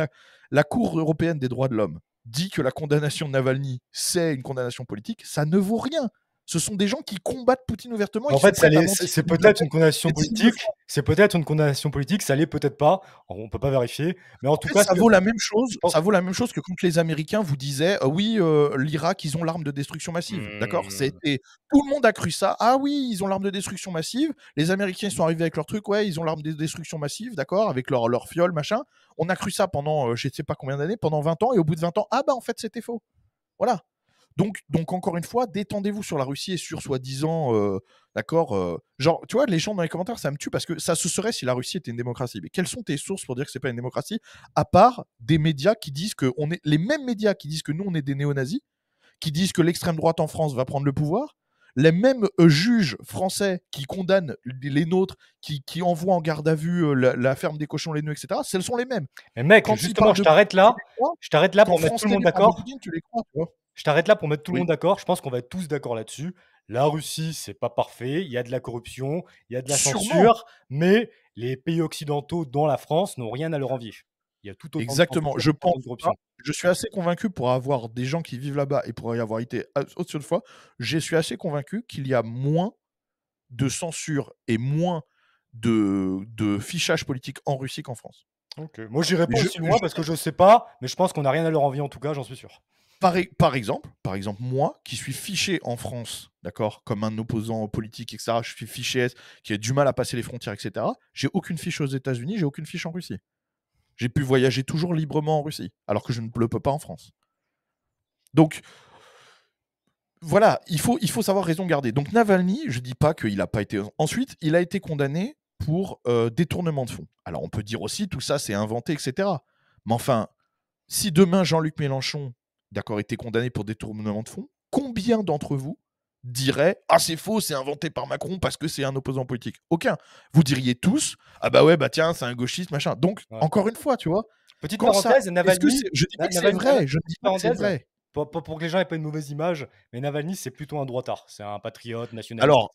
la Cour européenne des droits de l'homme dit que la condamnation de Navalny, c'est une condamnation politique, ça ne vaut rien ce sont des gens qui combattent Poutine ouvertement. En fait, c'est peut-être une condamnation politique. C'est peut-être une condamnation politique. Ça l'est peut-être pas. On peut pas vérifier. Mais en, tout cas, ça vaut la même chose. Ça vaut la même chose que quand les Américains vous disaient euh, oui, euh, l'Irak, ils ont l'arme de destruction massive. D'accord. Hmm. C'était tout le monde a cru ça. Ah oui, ils ont l'arme de destruction massive. Les Américains sont arrivés avec leur truc. Ouais, ils ont l'arme de destruction massive. D'accord, avec leur leur fiole machin. On a cru ça pendant euh, je ne sais pas combien d'années, pendant 20 ans. Et au bout de 20 ans, ah bah en fait c'était faux. Voilà. Donc, donc encore une fois, détendez-vous sur la Russie et sur soi-disant, euh, d'accord, euh, genre, tu vois, les gens dans les commentaires, ça me tue parce que ça se serait si la Russie était une démocratie. Mais quelles sont tes sources pour dire que c'est pas une démocratie, à part des médias qui disent que on est les mêmes médias qui disent que nous on est des néo-nazis, qui disent que l'extrême droite en France va prendre le pouvoir, les mêmes euh, juges français qui condamnent les nôtres, qui, qui envoient en garde à vue la, ferme des cochons les nœuds, etc., celles sont les mêmes. Mais mec, quand justement, je t'arrête là, je t'arrête là pour mettre tout le monde d'accord. Je t'arrête là pour mettre tout le monde d'accord. Je pense qu'on va être tous d'accord là-dessus. La Russie, c'est pas parfait. Il y a de la corruption, il y a de la censure, mais les pays occidentaux, dont la France, n'ont rien à leur envier. Il y a tout autant Exactement. je pense. je suis assez convaincu pour avoir des gens qui vivent là-bas et pour y avoir été autre fois. Je suis assez convaincu qu'il y a moins de censure et moins de, de fichage politique en Russie qu'en France. Moi, j'y réponds aussi moi parce que je ne sais pas, mais je pense qu'on n'a rien à leur envier en tout cas, j'en suis sûr. E-, par, exemple, par exemple, moi qui suis fiché en France, d'accord, comme un opposant politique, etc., je suis fiché, qui a du mal à passer les frontières, etc., j'ai aucune fiche aux États-Unis, j'ai aucune fiche en Russie. J'ai pu voyager toujours librement en Russie, alors que je ne le peux pas en France. Donc, voilà, il faut, il faut savoir raison garder. Donc, Navalny, je ne dis pas qu'il n'a pas été. Ensuite, il a été condamné pour euh, détournement de fonds. Alors, on peut dire aussi, tout ça, c'est inventé, etc. Mais enfin, si demain Jean-Luc Mélenchon d'accord, été condamné pour détournement de fonds, combien d'entre vous dirait Ah, c'est faux, c'est inventé par Macron parce que c'est un opposant politique Aucun. Vous diriez tous Ah, bah ouais, bah tiens, c'est un gauchiste, machin. Donc, encore une fois, tu vois. Petite parenthèse, Navalny. je dis pas que c'est vrai, je dis pas c'est vrai. Pour, que les gens aient pas une mauvaise image, mais Navalny, c'est plutôt un droitard. C'est un patriote, national. Alors,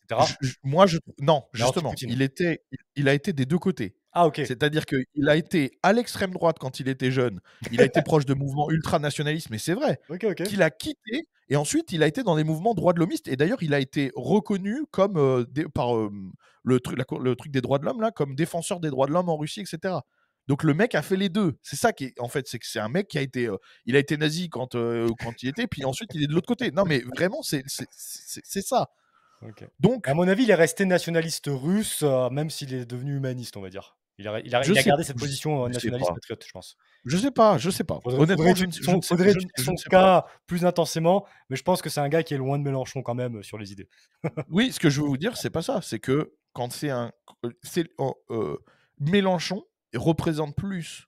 moi, je. Non, justement, il, était, il a été des deux côtés. Ah, ok. C'est-à-dire qu'il a été à l'extrême droite quand il était jeune, il a été (laughs) proche de mouvements ultranationalistes, mais c'est vrai, qu'il a quitté, et ensuite il a été dans des mouvements droits de l'homiste, et d'ailleurs il a été reconnu comme, euh, par euh, le, le truc des droits de l'homme, là, comme défenseur des droits de l'homme en Russie, etc. Donc le mec a fait les deux. C'est ça qui est, en fait, c'est que c'est un mec qui a été, euh, il a été nazi quand, quand il était, puis ensuite il est de l'autre côté. Non mais vraiment, c'est ça. Donc, à mon avis, il est resté nationaliste russe, même s'il est devenu humaniste, on va dire. Il a, il gardé cette position euh, nationaliste patriote, je pense. Je sais pas, je sais pas. Honnêtement, faudrait, cas plus intensément, mais je pense que c'est un gars qui est loin de Mélenchon quand même euh, sur les idées. (laughs) oui, ce que je veux vous dire, c'est pas ça. C'est que quand c'est un. Oh, euh, Mélenchon représente plus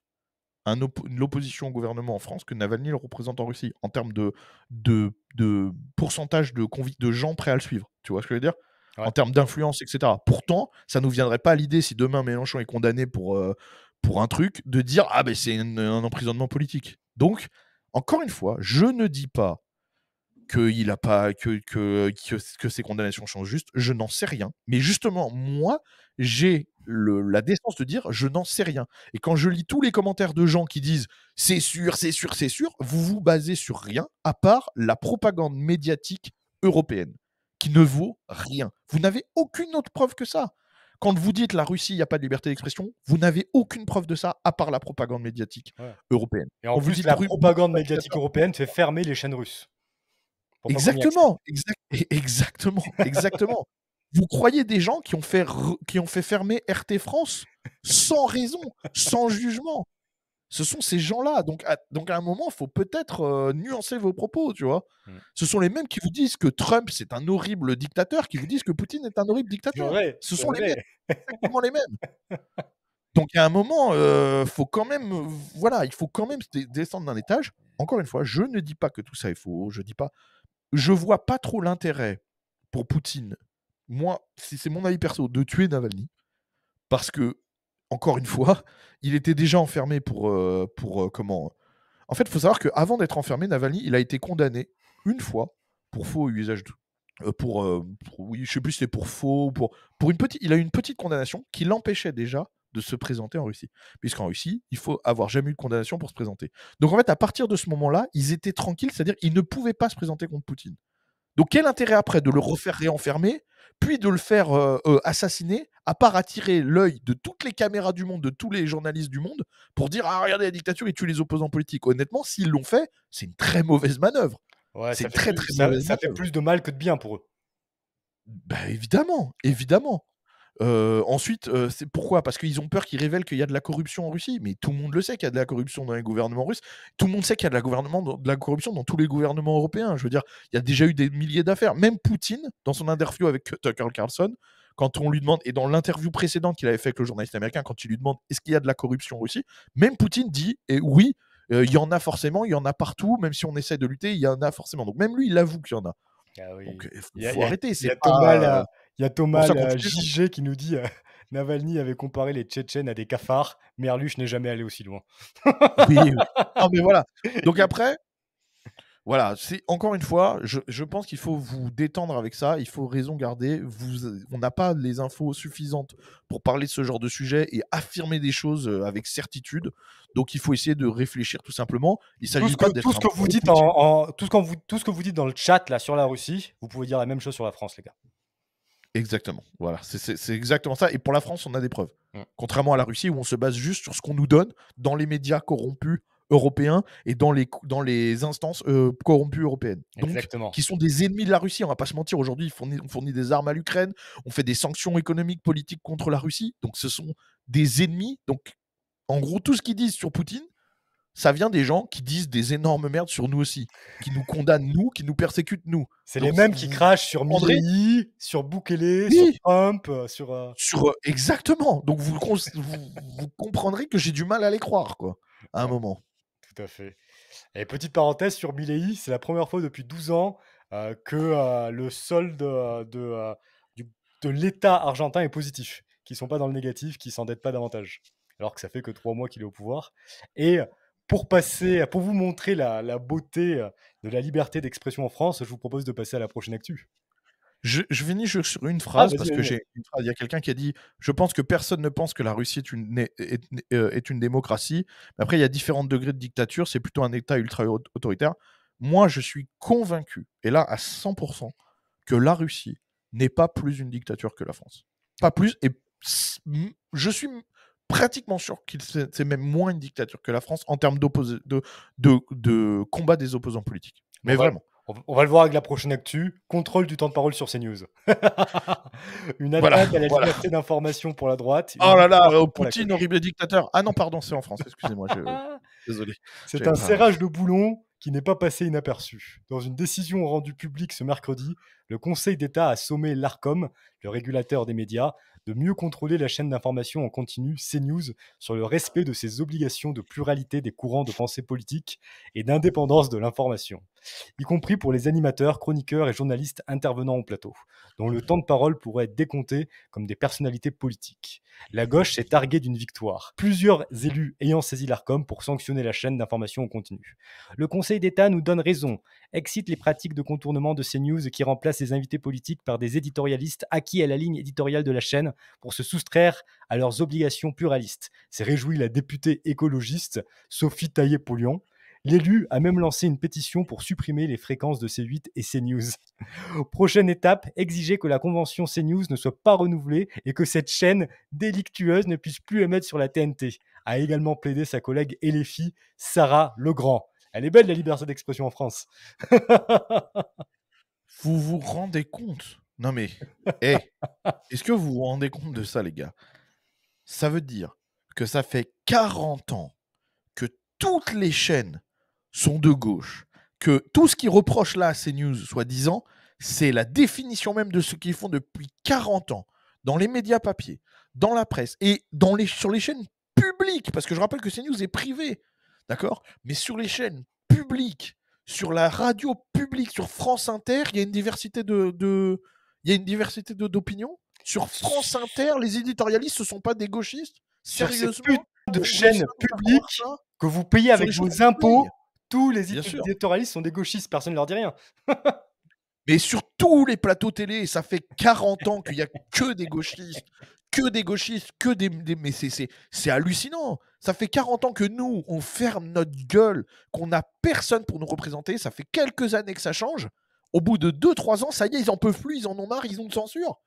l'opposition au gouvernement en France que Navalny le représente en Russie en termes de, de, de pourcentage de, de gens prêts à le suivre. Tu vois ce que je veux dire en termes d'influence, etc. Pourtant, ça ne nous viendrait pas à l'idée, si demain Mélenchon est condamné pour, euh, pour un truc, de dire Ah, ben c'est un emprisonnement politique. Donc, encore une fois, je ne dis pas que il a pas que, que ces condamnations sont justes, je n'en sais rien. Mais justement, moi, j'ai la décence de dire je n'en sais rien. Et quand je lis tous les commentaires de gens qui disent c'est sûr, c'est sûr, c'est sûr, vous vous basez sur rien à part la propagande médiatique européenne qui ne vaut rien. Vous n'avez aucune autre preuve que ça. Quand vous dites la Russie, il n'y a pas de liberté d'expression, vous n'avez aucune preuve de ça à part la propagande médiatique européenne. Et la propagande médiatique européenne fait fermer les chaînes russes. Exactement, (laughs) exactement, exactement. vous croyez des gens qui ont fait, qui ont fait fermer RT France sans raison, sans jugement ce sont ces gens-là. Donc à, donc à un moment, il faut peut-être euh, nuancer vos propos, tu vois. Mm. Ce sont les mêmes qui vous disent que Trump, c'est un horrible dictateur, qui vous disent que Poutine est un horrible dictateur. Ce sont les mêmes. Exactement les mêmes. (laughs) Donc à un moment, euh, faut quand même, voilà, il faut quand même descendre d'un étage. Encore une fois, je ne dis pas que tout ça est faux. Je dis pas, je vois pas trop l'intérêt pour Poutine. Moi, si c'est mon avis perso, de tuer Navalny, parce que encore une fois, il était déjà enfermé pour, euh, pour euh, comment euh, En fait, il faut savoir qu'avant d'être enfermé, Navalny, il a été condamné une fois pour faux usage pour, oui, je sais plus si c'était pour faux, pour, pour une petite, il a eu une petite condamnation qui l'empêchait déjà de se présenter en Russie. Puisqu'en Russie, il faut avoir jamais eu de condamnation pour se présenter. Donc en fait, à partir de ce moment-là, ils étaient tranquilles, c'est-à-dire ils ne pouvaient pas se présenter contre Poutine. Donc quel intérêt après de le refaire réenfermer, puis de le faire euh, euh, assassiner, à part attirer l'œil de toutes les caméras du monde, de tous les journalistes du monde, pour dire Ah, regardez la dictature, ils tuent les opposants politiques. Honnêtement, s'ils l'ont fait, c'est une très mauvaise manœuvre. Ouais, c'est très, très ça, ça, fait plus de mal que de bien pour eux. Bah évidemment, évidemment ensuite, c'est pourquoi Parce qu'ils ont peur qu'ils révèlent qu'il y a de la corruption en Russie. Mais tout le monde le sait qu'il y a de la corruption dans les gouvernements russes. Tout le monde sait qu'il y a de la, gouvernement, de la corruption dans tous les gouvernements européens. Je veux dire, il y a déjà eu des milliers d'affaires. Même Poutine, dans son interview avec Tucker Carlson, quand on lui demande, et dans l'interview précédente qu'il avait fait avec le journaliste américain, quand il lui demande est-ce qu'il y a de la corruption en Russie, même Poutine dit et oui, il y en a forcément, il y en a partout, même si on essaie de lutter, il y en a forcément. Donc même lui, il avoue qu'il y en a. Ah Donc, eh, il faut, a, arrêter. C'est pas... Il y a Thomas qui nous dit euh, Navalny avait comparé les Tchétchènes à des cafards. Merluche n'est jamais allé aussi loin. oui, (laughs) mais voilà. Donc après, voilà, c'est encore une fois, je, pense qu'il faut vous détendre avec ça, il faut raison garder. Vous, on n'a pas les infos suffisantes pour parler de ce genre de sujet et affirmer des choses euh, avec certitude. Donc il faut essayer de réfléchir tout simplement. Il s'agit pas d'être tout ce que vous dites en, tout ce que vous tout ce que vous dites dans le chat là sur la Russie, vous pouvez dire la même chose sur la France, les gars. Exactement. Voilà, c'est exactement ça. Et pour la France, on a des preuves. Mm. Contrairement à la Russie, où on se base juste sur ce qu'on nous donne dans les médias corrompus européens et dans les, dans les instances euh, corrompues européennes. exactement. Qui sont des ennemis de la Russie, on va pas se mentir. Aujourd'hui, on fournit des armes à l'Ukraine, on fait des sanctions économiques, politiques contre la Russie. Donc, ce sont des ennemis. Donc, en gros, tout ce qu'ils disent sur Poutine, ça vient des gens qui disent des énormes merdes sur nous aussi, qui nous condamnent nous, qui nous persécutent nous. C'est les mêmes qui crachent sur André, Milley, sur Bukele, sur Trump, euh, sur. Euh, sur euh, exactement. Donc vous, comprendrez que j'ai du mal à les croire quoi, à un ah, moment. Tout à fait. Et petite parenthèse sur Milley, c'est la première fois depuis 12 ans que le solde de, l'État argentin est positif, qui sont pas dans le négatif, qui s'endettent pas davantage, alors que ça fait que trois mois qu'il est au pouvoir. Et pour passer, pour vous montrer la, beauté euh, de la liberté d'expression en France, je vous propose de passer à la prochaine actu. Je, finis sur une ah, phrase parce que j'ai Il y a quelqu'un qui a dit Je pense que personne ne pense que la Russie est une, euh, est, une démocratie. après, il y a différents degrés de dictature. C'est plutôt un État ultra autoritaire. Moi, je suis convaincu, et là à 100%, que la Russie n'est pas plus une dictature que la France. Pas plus. Et je suis pratiquement sûr qu'il c'est même moins une dictature que la France en termes de, combat des opposants politiques. Mais vraiment. on va le voir avec la prochaine actu. Contrôle du temps de parole sur CNews. (laughs) une attaque à la liberté d'information pour la droite. Oh là là, au oh, Poutine, horrible dictateur. Ah non, pardon, c'est en France. Excusez-moi. (laughs) Désolé. C'est un serrage de boulon qui n'est pas passé inaperçu. Dans une décision rendue publique ce mercredi, le Conseil d'État a sommé l'ARCOM, le régulateur des médias, de mieux contrôler la chaîne d'information en continu CNews sur le respect de ses obligations de pluralité des courants de pensée politique et d'indépendance de l'information, y compris pour les animateurs, chroniqueurs et journalistes intervenant au plateau, dont le temps de parole pourrait être décompté comme des personnalités politiques. La gauche est targuée d'une victoire, plusieurs élus ayant saisi l'ARCOM pour sanctionner la chaîne d'information en continu. Le Conseil d'État nous donne raison, excite les pratiques de contournement de CNews qui remplacent les invités politiques par des éditorialistes acquis à la ligne éditoriale de la chaîne pour se soustraire à leurs obligations pluralistes. C'est réjoui la députée écologiste Sophie Taillé-Poulion. L'élu a même lancé une pétition pour supprimer les fréquences de C8 et CNews. (laughs) Prochaine étape, exiger que la convention CNews ne soit pas renouvelée et que cette chaîne délictueuse ne puisse plus émettre sur la TNT, a également plaidé sa collègue filles Sarah Legrand. Elle est belle la liberté d'expression en France. (laughs) vous vous rendez compte non mais, eh, (laughs) est-ce que vous vous rendez compte de ça, les gars Ça veut dire que ça fait 40 ans que toutes les chaînes sont de gauche, que tout ce qui reproche là à ces news, soi-disant, c'est la définition même de ce qu'ils font depuis 40 ans dans les médias papiers, dans la presse et dans les, sur les chaînes publiques, parce que je rappelle que CNews est privé, d'accord Mais sur les chaînes publiques, sur la radio publique, sur France Inter, il y a une diversité de, il y a une diversité d'opinions. Sur ah, France Inter, les éditorialistes, ce sont pas des gauchistes. Sérieusement. Sur de chaînes publiques que vous payez avec vos impôts, tous les éditorialistes sont des gauchistes. Personne ne leur dit rien. (laughs) Mais sur tous les plateaux télé, ça fait 40 ans qu'il n'y a que des gauchistes, que des gauchistes, que des. des mais c'est hallucinant. Ça fait 40 ans que nous, on ferme notre gueule, qu'on n'a personne pour nous représenter. Ça fait quelques années que ça change. Au bout de 2-3 ans, ça y est, ils en peuvent plus, ils en ont marre, ils ont de censure.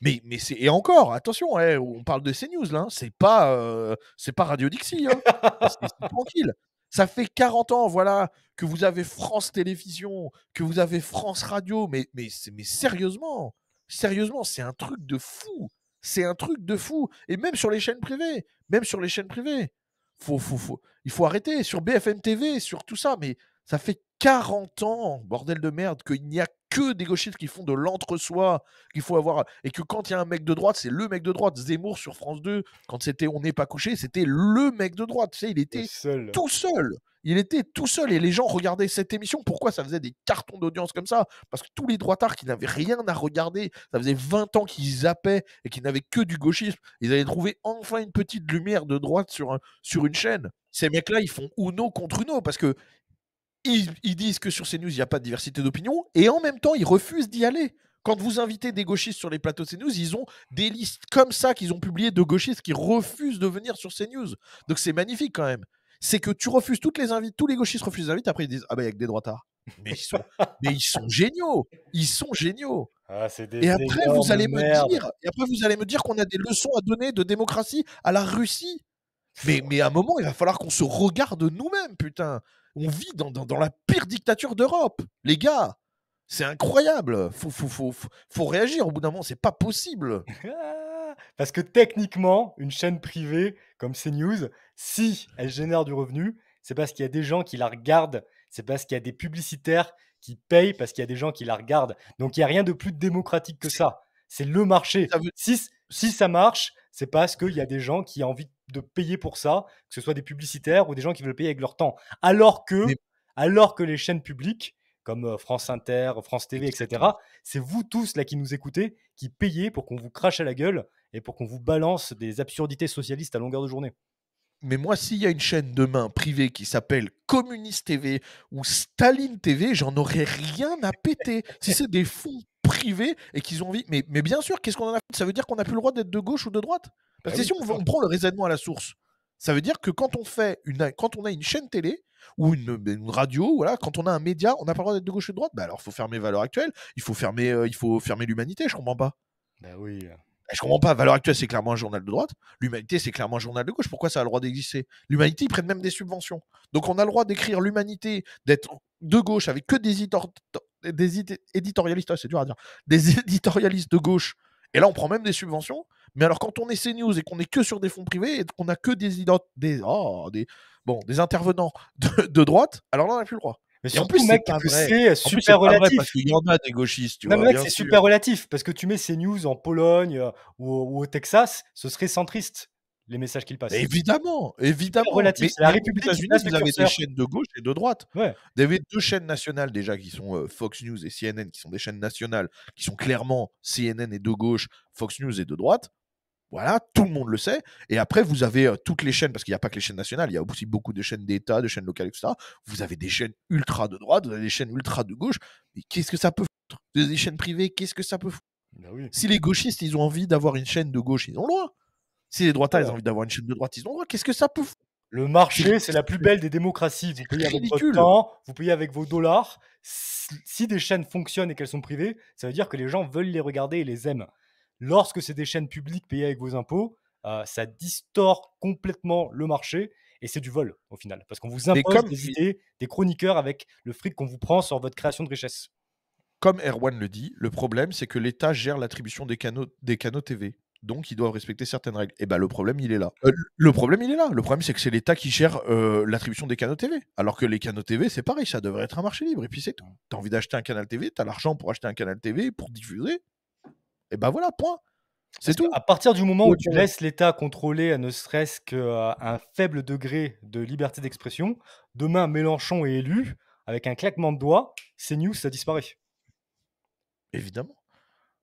Mais, mais c'est et encore, attention, eh, on parle de News là, hein, c'est pas euh, c'est pas Radio Dixie, hein. (laughs) c'est tranquille. Ça fait 40 ans, voilà, que vous avez France Télévision, que vous avez France Radio, mais mais mais sérieusement, sérieusement, c'est un truc de fou, c'est un truc de fou, et même sur les chaînes privées, même sur les chaînes privées, faut faut, faut il faut arrêter sur BFM TV, sur tout ça, mais ça fait 40 ans, bordel de merde, qu'il n'y a que des gauchistes qui font de l'entre-soi, qu'il faut avoir. Et que quand il y a un mec de droite, c'est le mec de droite. Zemmour sur France 2, quand c'était On n'est pas couché, c'était le mec de droite. Tu il était tout seul. Il était tout seul et les gens regardaient cette émission. Pourquoi ça faisait des cartons d'audience comme ça Parce que tous les droitards qui n'avaient rien à regarder, ça faisait 20 ans qu'ils zappaient et qu'ils n'avaient que du gauchisme, ils avaient trouvé enfin une petite lumière de droite sur, sur une chaîne. Ces mecs-là, ils font Uno contre Uno parce que ils, disent que sur CNews, il n'y a pas de diversité d'opinion, et en même temps, ils refusent d'y aller. Quand vous invitez des gauchistes sur les plateaux de CNews, ils ont des listes comme ça qu'ils ont publiées de gauchistes qui refusent de venir sur CNews. Donc c'est magnifique quand même. C'est que tu refuses toutes les invites, tous les gauchistes refusent les invites, après ils disent Ah ben, il y a que des droitards. Mais ils mais ils sont géniaux. Ils sont géniaux. Ah, et après, vous allez me dire, et après vous allez me dire qu'on a des leçons à donner de démocratie à la Russie. Mais, mais à un moment, il va falloir qu'on se regarde nous-mêmes, putain on vit dans, la pire dictature d'Europe, les gars. C'est incroyable. Faut, faut, faut, réagir au bout d'un moment. C'est pas possible. (laughs) Ah, parce que techniquement, une chaîne privée comme CNews, si elle génère du revenu, c'est parce qu'il y a des gens qui la regardent. C'est parce qu'il y a des publicitaires qui payent, parce qu'il y a des gens qui la regardent. Donc il n'y a rien de plus démocratique que ça. C'est le marché. si, ça marche, c'est parce qu'il y a des gens qui ont envie de payer pour ça, que ce soit des publicitaires ou des gens qui veulent payer avec leur temps. Alors que, alors que les chaînes publiques, comme euh, France Inter, France TV, etc., c'est vous tous là qui nous écoutez, qui payez pour qu'on vous crache à la gueule et pour qu'on vous balance des absurdités socialistes à longueur de journée. Mais moi, s'il y a une chaîne demain privée qui s'appelle Communiste TV ou Staline TV, j'en aurais rien à péter. si c'est des fous privé et qu'ils ont envie. Mais, mais bien sûr, qu'est-ce qu'on en a fait Ça veut dire qu'on n'a plus le droit d'être de gauche ou de droite. Parce ah que si on, prend le raisonnement à la source, ça veut dire que quand on, fait une, quand on a une chaîne télé ou une, ben, radio, voilà, quand on a un média, on n'a pas le droit d'être de gauche ou de droite. Bah alors, il faut fermer valeurs actuelles, euh, il faut fermer, l'humanité, je comprends pas. Bah oui. Bah, je comprends pas. Valeurs actuelles, c'est clairement un journal de droite. L'humanité, c'est clairement un journal de gauche. Pourquoi ça a le droit d'exister L'humanité, ils prennent même des subventions. Donc on a le droit d'écrire l'humanité, d'être de gauche avec que des des éditorialistes, c'est dur à dire, des (laughs) éditorialistes de gauche. Et là, on prend même des subventions. Mais alors, quand on est CNews et qu'on est que sur des fonds privés et qu'on a que des, des, oh, des, bon, des intervenants (laughs) de, droite, alors là, on n'a plus le droit. Mais en plus, c'est super relatif. Parce qu'il y en a des gauchistes, c'est super relatif parce que tu mets CNews en Pologne euh, ou au Texas, ce serait centriste les messages qu'ils passent Évidemment, évidemment. mais la République états vous avez des chaînes de gauche et de droite. Vous avez deux chaînes nationales déjà qui sont euh, Fox News et CNN, qui sont des chaînes nationales, qui sont clairement CNN et de gauche, Fox News et de droite. Voilà, tout le monde le sait. Et après, vous avez euh, toutes les chaînes, parce qu'il n'y a pas que les chaînes nationales, il y a aussi beaucoup de chaînes d'État, de chaînes locales, etc. Vous avez des chaînes ultra de droite, vous avez des chaînes ultra de gauche. Mais qu'est-ce que ça peut foutre Des chaînes privées, qu'est-ce que ça peut foutre bah Si les gauchistes, ils ont envie d'avoir une chaîne de gauche, ils ont le si les droites ils ont envie d'avoir une chaîne de droite, ils ont qu'est-ce que ça peut Le marché, c'est la plus belle des démocraties. Vous payez avec votre temps, vous payez avec vos dollars. Si des chaînes fonctionnent et qu'elles sont privées, ça veut dire que les gens veulent les regarder et les aiment. Lorsque c'est des chaînes publiques payées avec vos impôts, euh, ça distord complètement le marché et c'est du vol au final. Parce qu'on vous impose des idées, des chroniqueurs avec le fric qu'on vous prend sur votre création de richesse. Comme Erwan le dit, le problème c'est que l'État gère l'attribution des canaux, des canaux TV donc ils doivent respecter certaines règles. Et eh ben le problème, il est là. Euh, le problème, il est là. Le problème, c'est que c'est l'État qui gère euh, l'attribution des canaux TV. Alors que les canaux TV, c'est pareil, ça devrait être un marché libre. Et puis c'est tout. T'as envie d'acheter un canal TV, t'as l'argent pour acheter un canal TV, pour diffuser. Et eh ben voilà, point. C'est tout. À partir du moment où tu laisses l'État contrôler à euh, ne serait-ce qu'à un faible degré de liberté d'expression, demain Mélenchon est élu, avec un claquement de doigts, CNews, ça disparaît. Évidemment.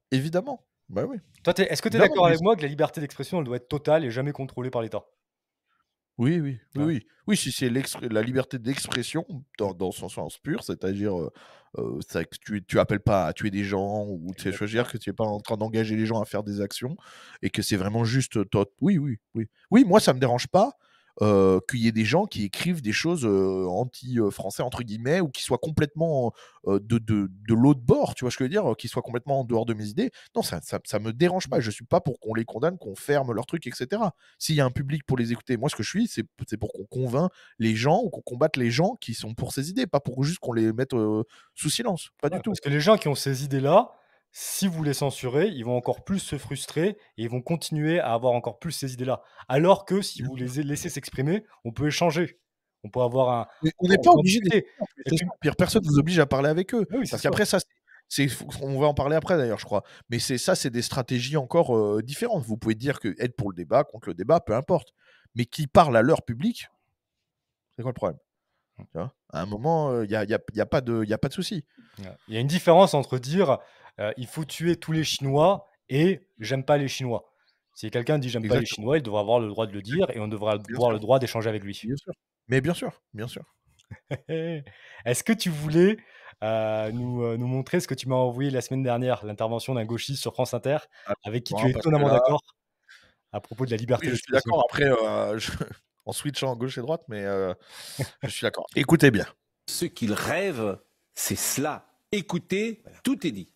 Évidemment. Bah toi, est-ce que tu es d'accord avec moi que la liberté d'expression, elle doit être totale et jamais contrôlée par l'État oui, oui, oui, ah. oui. Oui, si c'est la liberté d'expression dans, son sens pur, c'est-à-dire euh, euh, que tu, tu appelles pas à tuer des gens ou tu choisir que tu n'es pas en train d'engager les gens à faire des actions et que c'est vraiment juste euh, toi. Oui, oui, oui. Oui, moi, ça me dérange pas euh, qu'il y ait des gens qui écrivent des choses euh, anti-français, euh, entre guillemets, ou qui soient complètement de, de, de l'autre bord, tu vois ce que je veux dire, qui soient complètement en dehors de mes idées. Non, ça, ça, me dérange pas. Je suis pas pour qu'on les condamne, qu'on ferme leurs trucs, etc. S'il y a un public pour les écouter, moi, ce que je suis, c'est pour qu'on convainc les gens ou qu'on combatte les gens qui sont pour ces idées, pas pour juste qu'on les mette sous silence. Pas du tout. Parce que les gens qui ont ces idées-là, si vous les censurez, ils vont encore plus se frustrer et ils vont continuer à avoir encore plus ces idées-là. Alors que si vous les laissez s'exprimer, on peut échanger. On peut avoir un. on n'est pas obligé Pire, personne ne vous oblige à parler avec eux. parce qu'après, ça, c'est, on va en parler après d'ailleurs, je crois. Mais c'est ça, c'est des stratégies encore euh, différentes. Vous pouvez dire que être pour le débat, contre le débat, peu importe. Mais qui parle à leur public, c'est quoi le problème mmh. à un moment, euh, il n'y a, y a, y a, pas de, de souci. Il y a une différence entre dire euh, il faut tuer tous les Chinois et j'aime pas les Chinois. Si quelqu'un dit j'aime pas les Chinois, il devrait avoir le droit de le dire et on devrait avoir le droit d'échanger avec lui. Mais bien sûr, bien sûr. (laughs) Est-ce que tu voulais euh, euh, nous, montrer ce que tu m'as envoyé la semaine dernière, l'intervention d'un gauchiste sur France Inter, ah, avec qui tu es totalement d'accord à propos de la liberté Je suis d'accord, après, je... (laughs) en switchant gauche et droite, mais je suis d'accord. Écoutez bien. Ce qu'il rêve, c'est cela. Écoutez, tout est dit.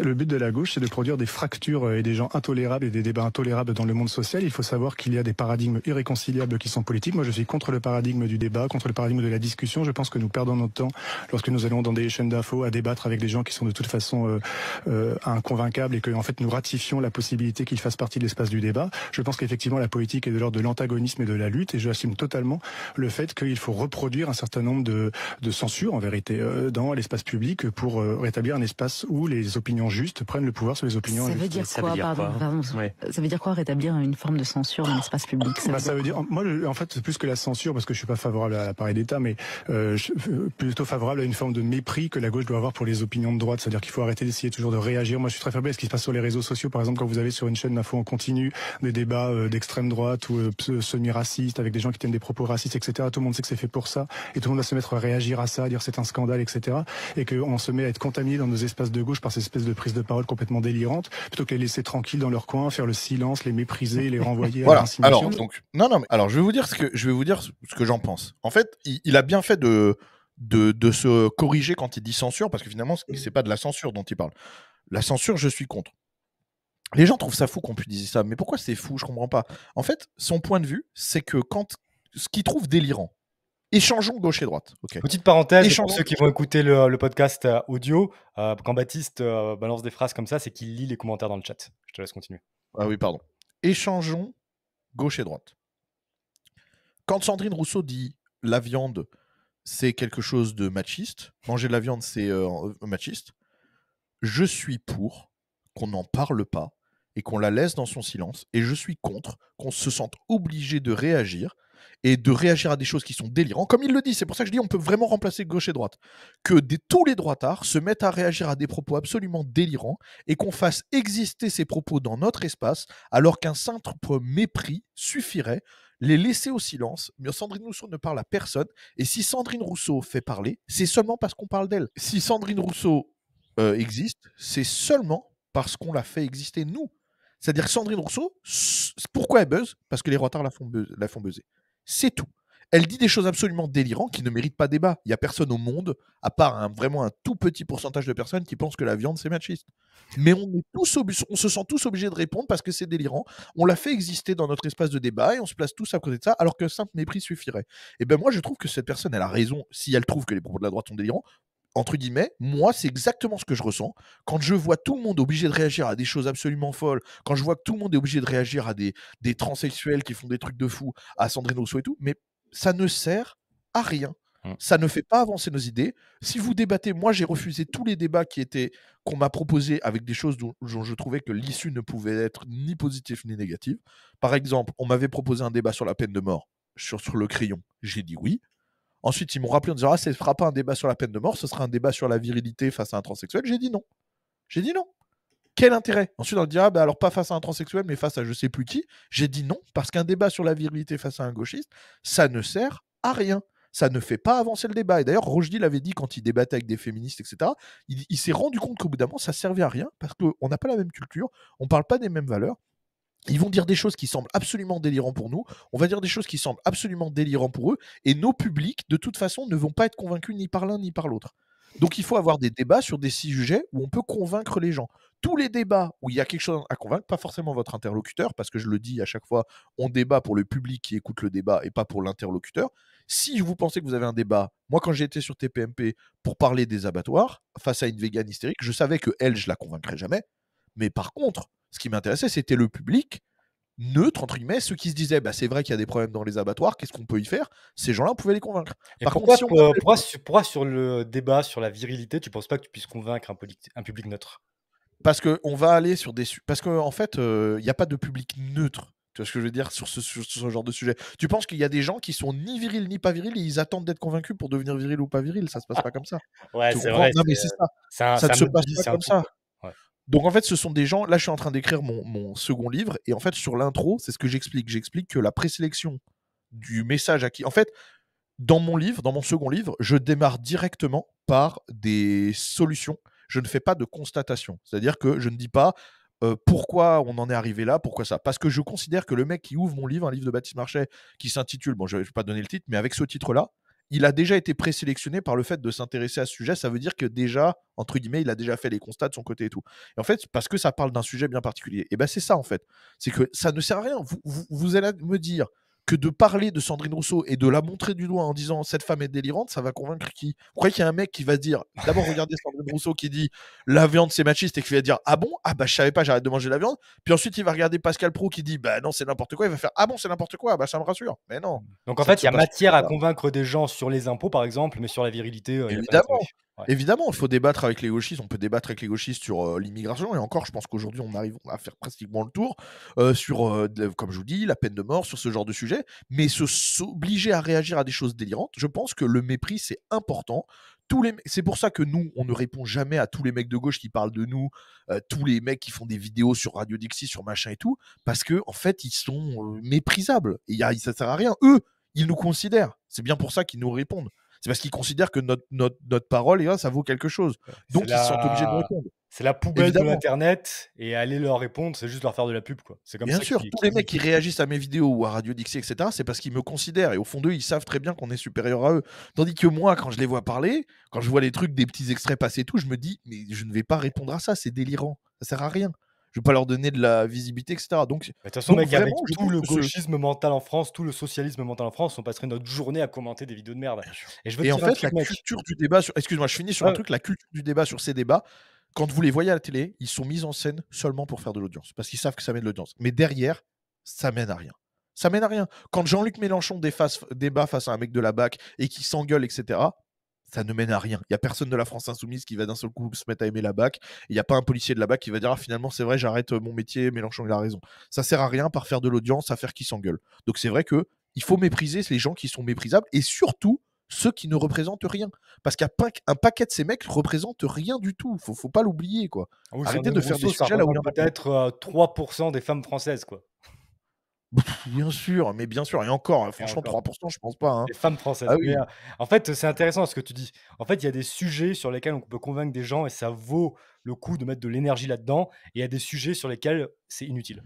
Le but de la gauche, c'est de produire des fractures euh, et des gens intolérables et des débats intolérables dans le monde social. Il faut savoir qu'il y a des paradigmes irréconciliables qui sont politiques. Moi, je suis contre le paradigme du débat, contre le paradigme de la discussion. Je pense que nous perdons notre temps lorsque nous allons dans des chaînes d'infos à débattre avec des gens qui sont de toute façon euh, euh, inconvaincables et que, en fait, nous ratifions la possibilité qu'ils fassent partie de l'espace du débat. Je pense qu'effectivement, la politique est de l'ordre de l'antagonisme et de la lutte et assume totalement le fait qu'il faut reproduire un certain nombre de, de censures, en vérité, euh, dans l'espace public pour rétablir un espace où les opinions juste prennent le pouvoir sur les opinions Ça veut dire quoi, ça veut dire quoi pardon, Ça veut dire quoi rétablir une forme de censure dans l'espace public ça, bah, veut, ça veut dire, moi en fait c'est plus que la censure parce que je suis pas favorable à l'appareil d'État, mais euh, je euh, plutôt favorable à une forme de mépris que la gauche doit avoir pour les opinions de droite. C'est-à-dire qu'il faut arrêter d'essayer toujours de réagir. Moi je suis très faible à ce qui se passe sur les réseaux sociaux, par exemple quand vous avez sur une chaîne d'info en continu des débats euh, d'extrême droite ou semi raciste avec des gens qui tiennent des propos racistes, etc. Tout le monde sait que c'est fait pour ça et tout le monde va se mettre à réagir à ça, à dire c'est un scandale, etc. Et qu'on se met à être contaminé dans nos espaces de gauche par ces espèces de prise de parole complètement délirante plutôt que les laisser tranquilles dans leur coin, faire le silence, les mépriser, les renvoyer. voilà. À alors donc non non. Mais, alors je vais vous dire ce que je vais vous dire ce que j'en pense. En fait, il, a bien fait de, de, se corriger quand il dit censure, parce que finalement, ce c'est pas de la censure dont il parle. La censure, je suis contre. Les gens trouvent ça fou qu'on puisse dire ça, mais pourquoi c'est fou Je comprends pas. En fait, son point de vue, c'est que quand ce qu'il trouve délirant, Échangeons gauche et droite. Petite parenthèse pour ceux qui vont écouter le, podcast euh, audio. Euh, quand Baptiste euh, balance des phrases comme ça, c'est qu'il lit les commentaires dans le chat. Je te laisse continuer. Ah oui, pardon. Échangeons gauche et droite. Quand Sandrine Rousseau dit la viande, c'est quelque chose de machiste, manger de la viande, c'est machiste, je suis pour qu'on n'en parle pas et qu'on la laisse dans son silence, et je suis contre qu'on se sente obligé de réagir et de réagir à des choses qui sont délirantes. Comme il le dit, c'est pour ça que je dis on peut vraiment remplacer gauche et droite. Que des, tous les droitards se mettent à réagir à des propos absolument délirants et qu'on fasse exister ces propos dans notre espace, alors qu'un simple mépris suffirait les laisser au silence, mais Sandrine Rousseau ne parle à personne, et si Sandrine Rousseau fait parler, c'est seulement parce qu'on parle d'elle. Si Sandrine Rousseau euh, existe, c'est seulement parce qu'on la fait exister nous. C'est-à-dire Sandrine Rousseau, pourquoi elle buzz Parce que les retards la font buzzer. C'est tout. Elle dit des choses absolument délirantes qui ne méritent pas débat. Il n'y a personne au monde, à part un, vraiment un tout petit pourcentage de personnes qui pensent que la viande, c'est machiste. Mais on, tous on se sent tous obligés de répondre parce que c'est délirant. On l'a fait exister dans notre espace de débat et on se place tous à côté de ça, alors qu'un simple mépris suffirait. Et eh ben moi, je trouve que cette personne, elle a raison. Si elle trouve que les propos de la droite sont délirants, entre guillemets, moi, c'est exactement ce que je ressens quand je vois tout le monde obligé de réagir à des choses absolument folles, quand je vois que tout le monde est obligé de réagir à des, des transsexuels qui font des trucs de fous à Sandrine Rousseau et tout, mais ça ne sert à rien. Mm. Ça ne fait pas avancer nos idées. Si vous débattez, moi j'ai refusé tous les débats qui étaient qu'on m'a proposés avec des choses dont, je trouvais que l'issue ne pouvait être ni positive ni négative. Par exemple, on m'avait proposé un débat sur la peine de mort sur le crayon. J'ai dit oui. Ensuite, ils m'ont rappelé en disant Ah, ce ne sera pas un débat sur la peine de mort, ce sera un débat sur la virilité face à un transsexuel. J'ai dit non. J'ai dit non. Quel intérêt Ensuite, on dit Ah, bah alors pas face à un transsexuel, mais face à je sais plus qui. J'ai dit non, parce qu'un débat sur la virilité face à un gauchiste, ça ne sert à rien. Ça ne fait pas avancer le débat. Et d'ailleurs, Rojdi l'avait dit quand il débattait avec des féministes, etc. Il, s'est rendu compte qu'au bout d'un moment, ça servait à rien, parce qu'on n'a pas la même culture, on ne parle pas des mêmes valeurs. Ils vont dire des choses qui semblent absolument délirantes pour nous, on va dire des choses qui semblent absolument délirantes pour eux, et nos publics, de toute façon, ne vont pas être convaincus ni par l'un ni par l'autre. Donc il faut avoir des débats sur des sujets où on peut convaincre les gens. Tous les débats où il y a quelque chose à convaincre, pas forcément votre interlocuteur, parce que je le dis à chaque fois, on débat pour le public qui écoute le débat et pas pour l'interlocuteur. Si vous pensez que vous avez un débat, moi quand j'ai été sur TPMP pour parler des abattoirs face à une végane hystérique, je savais que elle, je la convaincrais jamais. Mais par contre, ce qui m'intéressait, c'était le public neutre, entre guillemets, ceux qui se disaient, bah, c'est vrai qu'il y a des problèmes dans les abattoirs, qu'est-ce qu'on peut y faire Ces gens-là, on pouvait les convaincre. Par pourquoi, sur, le débat sur la virilité, tu ne penses pas que tu puisses convaincre un public, neutre Parce qu'on va aller sur des... Parce qu'en en fait, euh, il n'y a pas de public neutre. Tu vois ce que je veux dire sur ce, genre de sujet Tu penses qu'il y a des gens qui sont ni virils ni pas virils et ils attendent d'être convaincus pour devenir virils ou pas virils Ça se passe ah. pas comme ça. ouais, c'est vrai. ça. ça ne se passe pas comme ça. Donc en fait, ce sont des gens. Là, je suis en train d'écrire mon, second livre, et en fait, sur l'intro, c'est ce que j'explique. J'explique que la présélection du message à qui. En fait, dans mon livre, dans mon second livre, je démarre directement par des solutions. Je ne fais pas de constatation. C'est-à-dire que je ne dis pas euh, pourquoi on en est arrivé là, pourquoi ça. Parce que je considère que le mec qui ouvre mon livre, un livre de Baptiste Marchais, qui s'intitule, bon, je ne vais pas donner le titre, mais avec ce titre-là, il a déjà été présélectionné par le fait de s'intéresser à ce sujet. Ça veut dire que déjà, entre guillemets, il a déjà fait les constats de son côté et tout. Et en fait, parce que ça parle d'un sujet bien particulier. Et ben c'est ça en fait. C'est que ça ne sert à rien. vous allez me dire, que de parler de Sandrine Rousseau et de la montrer du doigt en disant cette femme est délirante, ça va convaincre qui Vous croyez qu'il y a un mec qui va dire d'abord regardez Sandrine Rousseau qui dit la viande c'est machiste et qui va dire ah bon ah bah je savais pas j'arrête de manger la viande puis ensuite il va regarder Pascal Pro qui dit bah non c'est n'importe quoi il va faire ah bon c'est n'importe quoi ah bah ça me rassure mais non donc en fait il y a matière à convaincre des gens sur les impôts par exemple mais sur la virilité euh, évidemment Évidemment, il faut débattre avec les gauchistes. On peut débattre avec les gauchistes sur euh, l'immigration. Et encore, je pense qu'aujourd'hui, on arrive à faire pratiquement le tour euh, sur, euh, comme je vous dis, la peine de mort, sur ce genre de sujet. Mais se s'obliger à réagir à des choses délirantes, je pense que le mépris, c'est important. les... C'est pour ça que nous, on ne répond jamais à tous les mecs de gauche qui parlent de nous, tous les mecs qui font des vidéos sur Radio Dixie, sur machin et tout, parce que en fait, ils sont méprisables. Et y a... ça sert à rien. Eux, ils nous considèrent. C'est bien pour ça qu'ils nous répondent c'est parce qu'ils considèrent que notre, parole, eh ben, ça vaut quelque chose. Donc ils sont obligés de répondre. C'est la poubelle de l'internet et aller leur répondre, c'est juste leur faire de la pub, quoi. C'est comme Bien sûr, tous les mecs qui réagissent à mes vidéos ou à Radio Dixie, etc., c'est parce qu'ils me considèrent et au fond d'eux, ils savent très bien qu'on est supérieur à eux. Tandis que moi, quand je les vois parler, quand je vois les trucs, des petits extraits passer, et tout, je me dis, mais je ne vais pas répondre à ça, c'est délirant, ça sert à rien pas leur donner de la visibilité, etc. Donc, de toute façon, avec tout le gauchisme mental en France, tout le socialisme mental en France, on passerait notre journée à commenter des vidéos de merde. Et, je veux en fait, la culture du débat sur. Excuse-moi, je finis sur un euh. truc, la culture du débat sur ces débats. Quand vous les voyez à la télé, ils sont mis en scène seulement pour faire de l'audience, parce qu'ils savent que ça mène de l'audience. Mais derrière, ça mène à rien. Ça mène à rien. Quand Jean-Luc Mélenchon débat face à un mec de la BAC et qui s'engueule, etc., ça ne mène à rien. Il n'y a personne de la France insoumise qui va d'un seul coup se mettre à aimer la BAC. Il n'y a pas un policier de la BAC qui va dire ah, finalement c'est vrai j'arrête euh, mon métier, Mélenchon il a raison. Ça sert à rien par faire de l'audience, à faire qui s'engueule. Donc c'est vrai que il faut mépriser les gens qui sont méprisables et surtout ceux qui ne représentent rien. Parce qu'un paquet de ces mecs représentent rien du tout. Faut, faut pas l'oublier quoi. Ah Arrêtez de faire des sujets là où peut-être 3% euh, des femmes françaises quoi. Bien sûr, mais bien sûr, et encore, franchement, 3%, je pense pas. Hein. Les femmes françaises. Ah en fait, c'est intéressant ce que tu dis. En fait, il y a des sujets sur lesquels on peut convaincre des gens et ça vaut le coup de mettre de l'énergie là-dedans. Et il y a des sujets sur lesquels c'est inutile.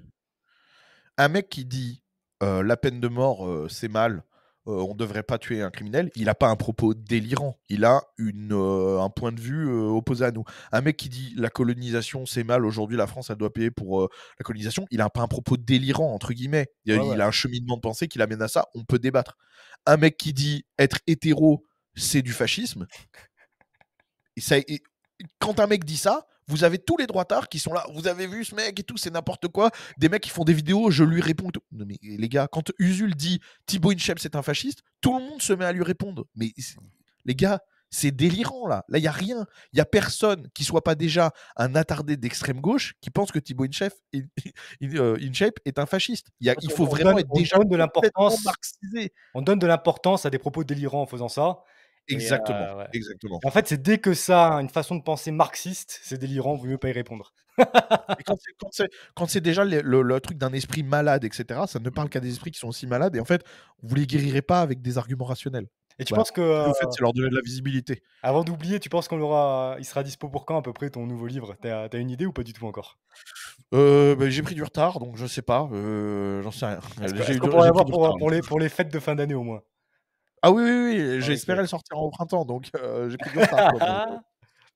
Un mec qui dit euh, la peine de mort, euh, c'est mal, euh, on ne devrait pas tuer un criminel, il n'a pas un propos délirant, il a une, euh, un point de vue euh, opposé à nous. Un mec qui dit la colonisation c'est mal, aujourd'hui la France elle doit payer pour la colonisation, il n'a pas un propos délirant, entre guillemets. Il, a un cheminement de pensée qui l'amène à ça, on peut débattre. Un mec qui dit être hétéro c'est du fascisme, et ça, quand un mec dit ça, vous avez tous les droitards qui sont là. Vous avez vu ce mec et tout, c'est n'importe quoi. Des mecs qui font des vidéos, je lui réponds. Non, mais les gars, quand Usul dit Thibaut Inchep, c'est un fasciste, tout le monde se met à lui répondre. Mais les gars, c'est délirant là. Là, il n'y a rien. Il n'y a personne qui soit pas déjà un attardé d'extrême gauche qui pense que Thibaut Inchef (laughs) euh, est, un fasciste. il, faut vraiment être déjà de l'importance. On donne de l'importance à des propos délirants en faisant ça. Exactement, euh, exactement. En fait, c'est dès que ça a une façon de penser marxiste, c'est délirant, vaut mieux pas y répondre. (laughs) quand c'est déjà le, truc d'un esprit malade, etc., ça ne parle qu'à des esprits qui sont aussi malades, et en fait, vous les guérirez pas avec des arguments rationnels. Et tu penses que. En fait, euh, c'est leur donner de la visibilité. Avant d'oublier, tu penses qu'on aura Il sera dispo pour quand à peu près ton nouveau livre T'as as une idée ou pas du tout encore euh, bah, J'ai pris du retard, donc je sais pas. J'en sais rien. y pour, les, pour les fêtes de fin d'année au moins. Ah oui, oui, oui, ah, j'espérais le sortir au printemps, donc euh, j'ai pris de retard. Ah,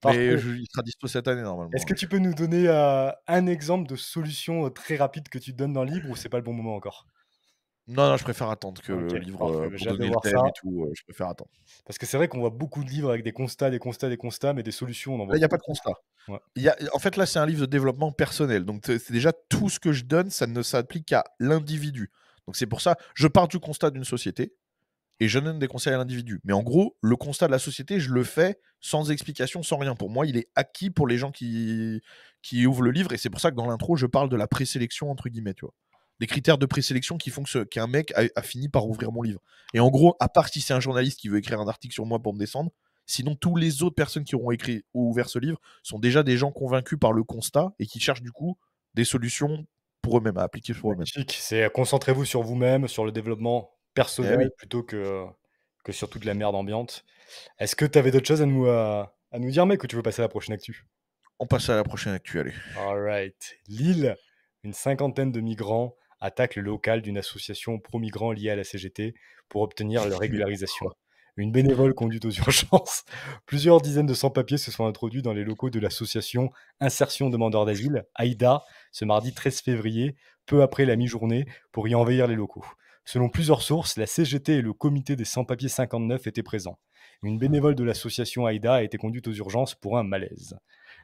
mais il sera dispo cette année normalement. Est-ce que tu peux nous donner euh, un exemple de solution euh, très rapide que tu donnes dans le livre ou c'est pas le bon moment encore non, non, je préfère attendre que le livre arrive. pour donner le thème et tout. je préfère attendre. Parce que c'est vrai qu'on voit beaucoup de livres avec des constats, des constats, des constats, mais des solutions. Il n'y a pas de constat. en fait, là, c'est un livre de développement personnel. Donc, c'est déjà tout ce que je donne, ça ne s'applique qu'à l'individu. Donc, c'est pour ça, je pars du constat d'une société, et je donne des conseils à l'individu. Mais en gros, le constat de la société, je le fais sans explication, sans rien. Pour moi, il est acquis pour les gens qui, qui ouvrent le livre, et c'est pour ça que dans l'intro, je parle de la présélection, entre guillemets, tu vois. Des critères de présélection qui font que qu'un mec a, fini par ouvrir mon livre. Et en gros, à part si c'est un journaliste qui veut écrire un article sur moi pour me descendre, sinon tous les autres personnes qui auront écrit ou ouvert ce livre sont déjà des gens convaincus par le constat et qui cherchent du coup des solutions pour eux-mêmes, à appliquer pour eux-mêmes. C'est euh, concentrez-vous sur vous-même, sur le développement personnel eh plutôt que, que surtout de la merde ambiante. Est-ce que tu avais d'autres choses à nous, à, nous dire, mec, ou tu veux passer à la prochaine actu On passe à la prochaine actu, allez. All right. Lille, une cinquantaine de migrants attaquent le local d'une association pro-migrants liée à la CGT pour obtenir leur (laughs) régularisation. Une bénévole conduite aux urgences. (laughs) Plusieurs dizaines de sans-papiers se sont introduits dans les locaux de l'association Insertion Demandeurs d'Asile, AIDA, ce mardi 13 février, peu après la mi-journée, pour y envahir les locaux. Selon plusieurs sources, la CGT et le comité des sans-papiers 59 étaient présents. Une bénévole de l'association AIDA a été conduite aux urgences pour un malaise.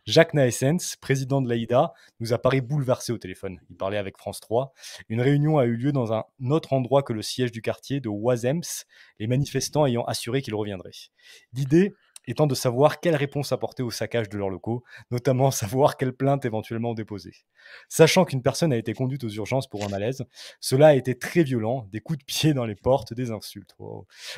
Jacques Naessens, président de l'AIDA, nous a paru bouleversé au téléphone. Il parlait avec France 3. Une réunion a eu lieu dans un autre endroit que le siège du quartier de Wazems, les manifestants ayant assuré qu'il reviendrait. L'idée étant de savoir quelle réponse apporter au saccage de leurs locaux, notamment (laughs) savoir quelle plainte éventuellement déposer. Sachant qu'une personne a été conduite aux urgences pour un malaise, cela a été très violent, des coups de pied dans les portes, des insultes.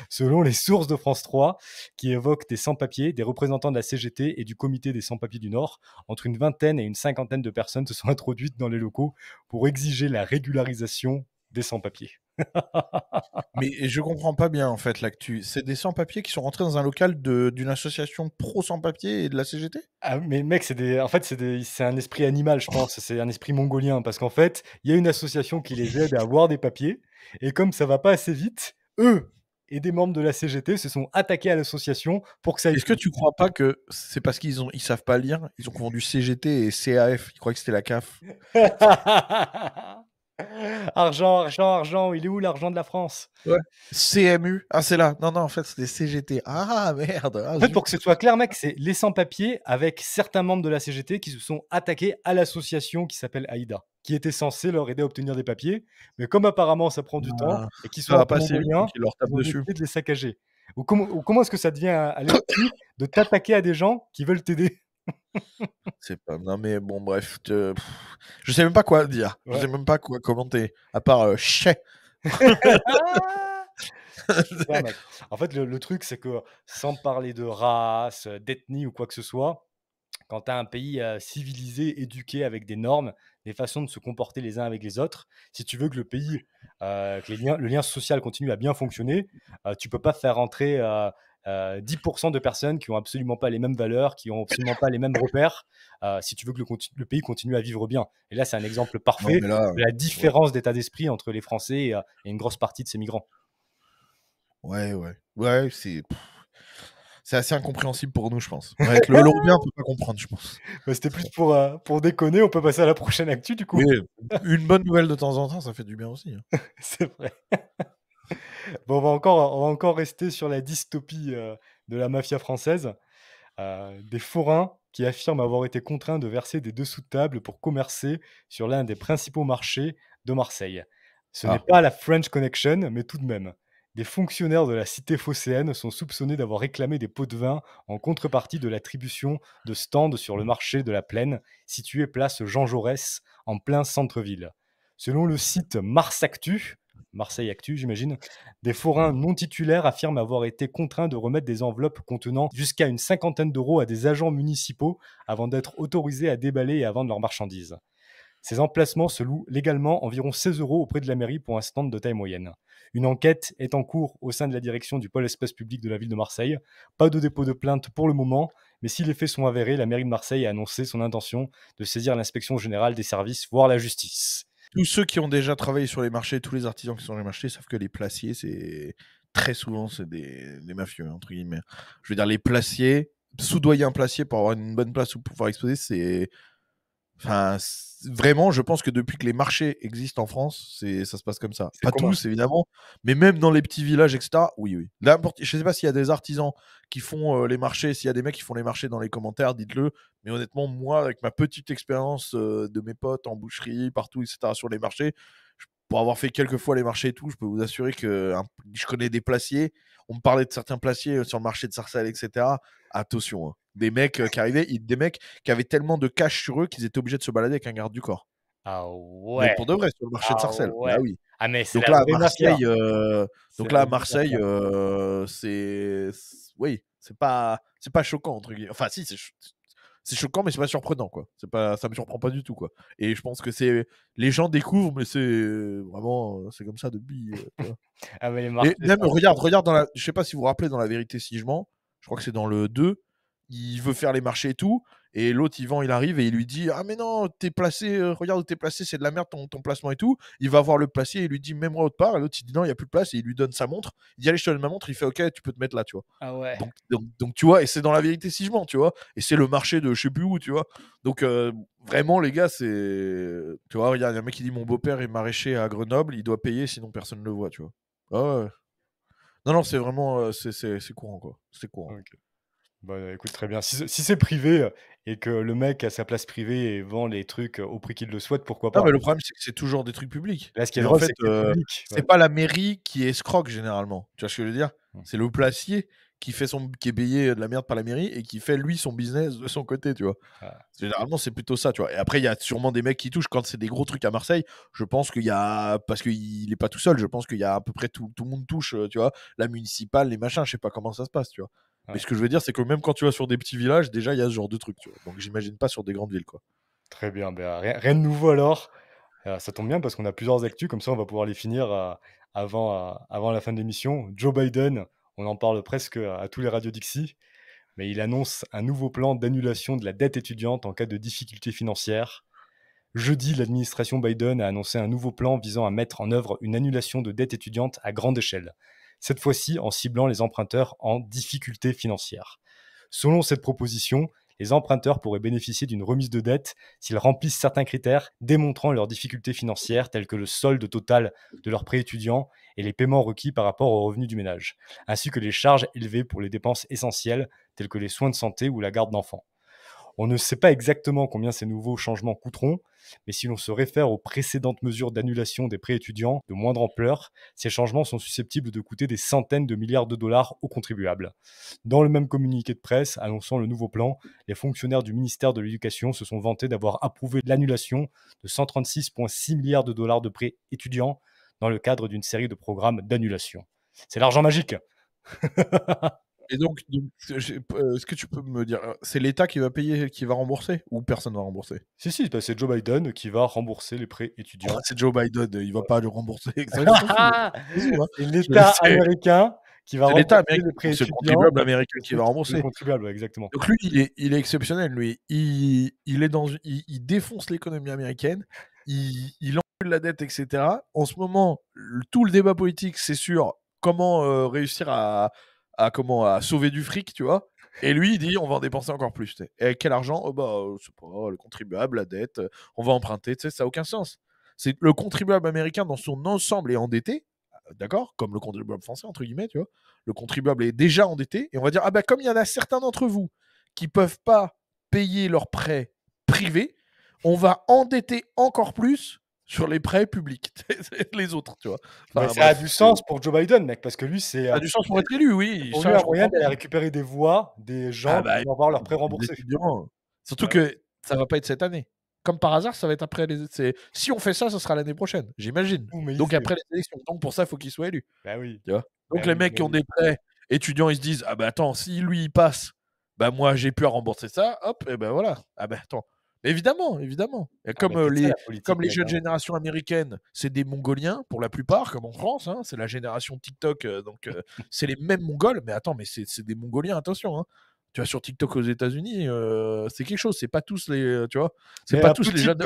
Selon les sources de France 3, qui évoquent des sans-papiers, des représentants de la CGT et du comité des sans-papiers du Nord, entre une vingtaine et une cinquantaine de personnes se sont introduites dans les locaux pour exiger la régularisation des sans-papiers. (laughs) Mais je comprends pas bien en fait l'actu. C'est des sans-papiers qui sont rentrés dans un local d'une association pro sans-papiers et de la CGT ah, Mais mec, c'est des, en fait, c'est un esprit animal, je pense. C'est un esprit mongolien parce qu'en fait, il y a une association qui les aide à avoir des papiers. Et comme ça va pas assez vite, eux et des membres de la CGT se sont attaqués à l'association pour que ça. Est-ce que tu crois pas que c'est parce qu'ils ils savent pas lire, ils ont confondu CGT et CAF, ils croient que c'était la CAF. (laughs) Argent, argent, argent, il est où l'argent de la France CMU, ah c'est là, non, non, en fait c'est des CGT, ah merde ah, En fait, pour que ce soit clair, mec, c'est les sans-papiers avec certains membres de la CGT qui se sont attaqués à l'association qui s'appelle AIDA, qui était censée leur aider à obtenir des papiers, mais comme apparemment ça prend du temps et qu'ils sont pas bien, ils leur tapent dessus. de les saccager. Ou, comment est-ce que ça devient de t'attaquer à des gens qui veulent t'aider c'est pas. Non, mais bon, bref. Je... sais même pas quoi dire. Je sais même pas quoi commenter. À part euh, (laughs) en fait, le, truc, c'est que sans parler de race, d'ethnie ou quoi que ce soit, quand tu as un pays euh, civilisé, éduqué, avec des normes, des façons de se comporter les uns avec les autres, si tu veux que le pays, euh, que le lien social continue à bien fonctionner, euh, tu peux pas faire rentrer 10% euh, de personnes qui ont absolument pas les mêmes valeurs, qui ont absolument pas les mêmes repères, euh, si tu veux que le, pays continue à vivre bien. Et là, c'est un exemple parfait de la différence d'état d'esprit entre les Français euh, et, une grosse partie de ces migrants. Ouais, ouais. Ouais, c'est. assez incompréhensible pour nous, je pense. Avec le bien, on peut pas comprendre, je pense. (laughs) C'était plus pour, pour déconner, on peut passer à la prochaine actu, du coup. une bonne nouvelle de temps en temps, ça fait du bien aussi. Hein. (laughs) c'est vrai. (laughs) on va encore, rester sur la dystopie euh, de la mafia française. Euh, des forains qui affirment avoir été contraints de verser des dessous de table pour commercer sur l'un des principaux marchés de Marseille. Ce n'est ah. pas la French Connection, mais tout de même. Des fonctionnaires de la cité phocéenne sont soupçonnés d'avoir réclamé des pots de vin en contrepartie de l'attribution de stands sur le marché de la Plaine, situé place Jean Jaurès, en plein centre-ville. Selon le site Marsactu, Marseille Actu, j'imagine, des forains non titulaires affirment avoir été contraints de remettre des enveloppes contenant jusqu'à une cinquantaine d'euros à des agents municipaux avant d'être autorisés à déballer et à vendre leurs marchandises. Ces emplacements se louent légalement environ 16 euros auprès de la mairie pour un stand de taille moyenne. Une enquête est en cours au sein de la direction du pôle espace public de la ville de Marseille. Pas de dépôt de plainte pour le moment, mais si les faits sont avérés, la mairie de Marseille a annoncé son intention de saisir l'inspection générale des services, voire la justice tous ceux qui ont déjà travaillé sur les marchés, tous les artisans qui sont sur les marchés savent que les placiers, c'est très souvent c'est des, mafieux entre guillemets. Je veux dire les placiers, soudoyer un placier pour avoir une bonne place ou pouvoir exposer, c'est enfin vraiment, je pense que depuis que les marchés existent en France, ça se passe comme ça. Pas tous, évidemment, mais même dans les petits villages, etc. Oui, oui. je ne sais pas s'il y a des artisans qui font euh, les marchés, s'il y a des mecs qui font les marchés dans les commentaires, dites-le. Mais honnêtement, moi, avec ma petite expérience euh, de mes potes en boucherie, partout, etc., sur les marchés, pour avoir fait quelques fois les marchés et tout, je peux vous assurer que je connais des placiers. On me parlait de certains placiers euh, sur le marché de Sarcelles, etc. Attention, hein. des mecs euh, qui arrivaient, des mecs qui avaient tellement de cash sur eux qu'ils étaient obligés de se balader avec un garde du corps. Ah ouais. pour de vrai, sur le marché de ah Sarcelles. Bah ah oui. donc, là, Marseille, euh, c'est. Oui, c'est pas... pas choquant, entre guillemets. Enfin, si, c'est c'est choquant, mais c'est pas surprenant, quoi. C'est pas, ça me surprend pas du tout, quoi. Et je pense que c'est, les gens découvrent, mais c'est vraiment, euh, c'est comme ça depuis. Euh, (laughs) ah, mais regarde, regarde, dans la... je sais pas si vous vous rappelez dans La Vérité Si Je Mens, je crois que c'est dans le 2, il veut faire les marchés et tout, et l'autre, Yvan, il arrive et il lui dit Ah, mais non, t'es placé, euh, regarde où t'es placé, c'est de la merde ton, placement et tout. Il va voir le placier, il lui dit Mets-moi autre part. L'autre, il dit Non, il n'y a plus de place. Et il lui donne sa montre. Il dit Allez, je te donne ma montre. Il fait Ok, tu peux te mettre là, tu vois. Ah donc, donc, tu vois, et c'est dans la vérité si je mens, tu vois. Et c'est le marché de je sais plus où, tu vois. Donc, euh, vraiment, les gars, c'est. Tu vois, il y, a un mec qui dit Mon beau-père est maraîcher à Grenoble, il doit payer, sinon personne ne le voit, tu vois. Ah ouais. Non, non, c'est vraiment. Euh, c'est courant, quoi. C'est courant. Bah, écoute, très bien. Si, si c'est privé, et que le mec à sa place privée et vend les trucs euh, au prix qu'il le souhaite, pourquoi pas. Non, mais le problème, c'est que c'est toujours des trucs publics. Là, ce qui est drôle, euh, c'est pas la mairie qui escroque généralement. Tu vois ce que je veux dire mmh. C'est le placier qui fait son qui est payé de la merde par la mairie et qui fait lui son business de son côté, tu vois. Ah. Généralement, c'est plutôt ça, tu vois. Et après, il y a sûrement des mecs qui touchent quand c'est des gros trucs à Marseille. Je pense qu'il y a parce qu'il est pas tout seul. Je pense qu'il y a à peu près tout, tout le monde touche, euh, tu vois. La municipale, les machins, je sais pas comment ça se passe, tu vois. Mais ce que je veux dire, c'est que même quand tu vas sur des petits villages, déjà, il y a ce genre de truc. Tu vois. Donc, j'imagine pas sur des grandes villes. quoi. Très bien. Ben, rien, de nouveau alors. Euh, ça tombe bien parce qu'on a plusieurs actus. Comme ça, on va pouvoir les finir euh, avant, euh, avant la fin de l'émission. Joe Biden, on en parle presque à tous les radios Dixie. Mais il annonce un nouveau plan d'annulation de la dette étudiante en cas de difficultés financières. Jeudi, l'administration Biden a annoncé un nouveau plan visant à mettre en œuvre une annulation de dette étudiante à grande échelle cette fois-ci en ciblant les emprunteurs en difficulté financière. Selon cette proposition, les emprunteurs pourraient bénéficier d'une remise de dette s'ils remplissent certains critères démontrant leurs difficultés financières telles que le solde total de leurs préétudiants et les paiements requis par rapport aux revenus du ménage, ainsi que les charges élevées pour les dépenses essentielles telles que les soins de santé ou la garde d'enfants. On ne sait pas exactement combien ces nouveaux changements coûteront, mais si l'on se réfère aux précédentes mesures d'annulation des prêts étudiants de moindre ampleur, ces changements sont susceptibles de coûter des centaines de milliards de dollars aux contribuables. Dans le même communiqué de presse annonçant le nouveau plan, les fonctionnaires du ministère de l'Éducation se sont vantés d'avoir approuvé l'annulation de 136,6 milliards de dollars de prêts étudiants dans le cadre d'une série de programmes d'annulation. C'est l'argent magique (laughs) Et donc, est-ce euh, que tu peux me dire, euh, c'est l'État qui va payer, qui va rembourser ou personne va rembourser Si, si, bah, c'est Joe Biden qui va rembourser les prêts étudiants. Ah, c'est Joe Biden, il va pas le rembourser. (laughs) (laughs) Hein. c'est l'État américain qui va rembourser prêts étudiants. C'est le contribuable américain qui va rembourser. Le contribuable, exactement. Donc lui, il est, exceptionnel, lui. Il, est dans, il, défonce l'économie américaine, il, il la dette, etc. En ce moment, tout le débat politique, c'est sur comment euh, réussir à à comment à sauver du fric, tu vois. Et lui, il dit, on va en dépenser encore plus. Et avec quel argent oh, bah, euh, pas, le contribuable, la dette, euh, on va emprunter, ça n'a aucun sens. C'est le contribuable américain dans son ensemble est endetté, euh, d'accord Comme le contribuable français, entre guillemets, tu vois. Le contribuable est déjà endetté, et on va dire, ah ben, comme il y en a certains d'entre vous qui peuvent pas payer leurs prêts privés, on va endetter encore plus sur les prêts publics, (laughs) les autres, tu vois. ça a du sens pour Joe Biden, mec, parce que lui, c'est. Ça a euh, du sens pour être élu, oui. Pour lui, un moyen d'aller récupérer des voix des gens ah bah, avoir leurs prêts remboursés. Surtout que ça va pas être cette année. Comme par hasard, ça va être après les. Si on fait ça, ça sera l'année prochaine, j'imagine. Donc après les élections. Donc pour ça, il faut qu'il soit élu. Bah oui. Tu vois bah Donc les mecs bah qui ont des prêts étudiants, ils se disent Ah bah attends, si lui il passe, bah moi j'ai pu rembourser ça, hop, et ben voilà. Ah bah attends. Évidemment, évidemment. Ah, euh, comme, les, jeunes générations américaines, c'est des Mongoliens pour la plupart, comme en France. Hein, c'est la génération TikTok, euh, donc euh, (laughs) c'est les mêmes Mongols. Mais attends, mais c'est des Mongoliens, attention. Hein. Tu as sur TikTok aux États-Unis, c'est quelque chose. C'est pas tous les, tu vois, c'est pas tous les jeunes.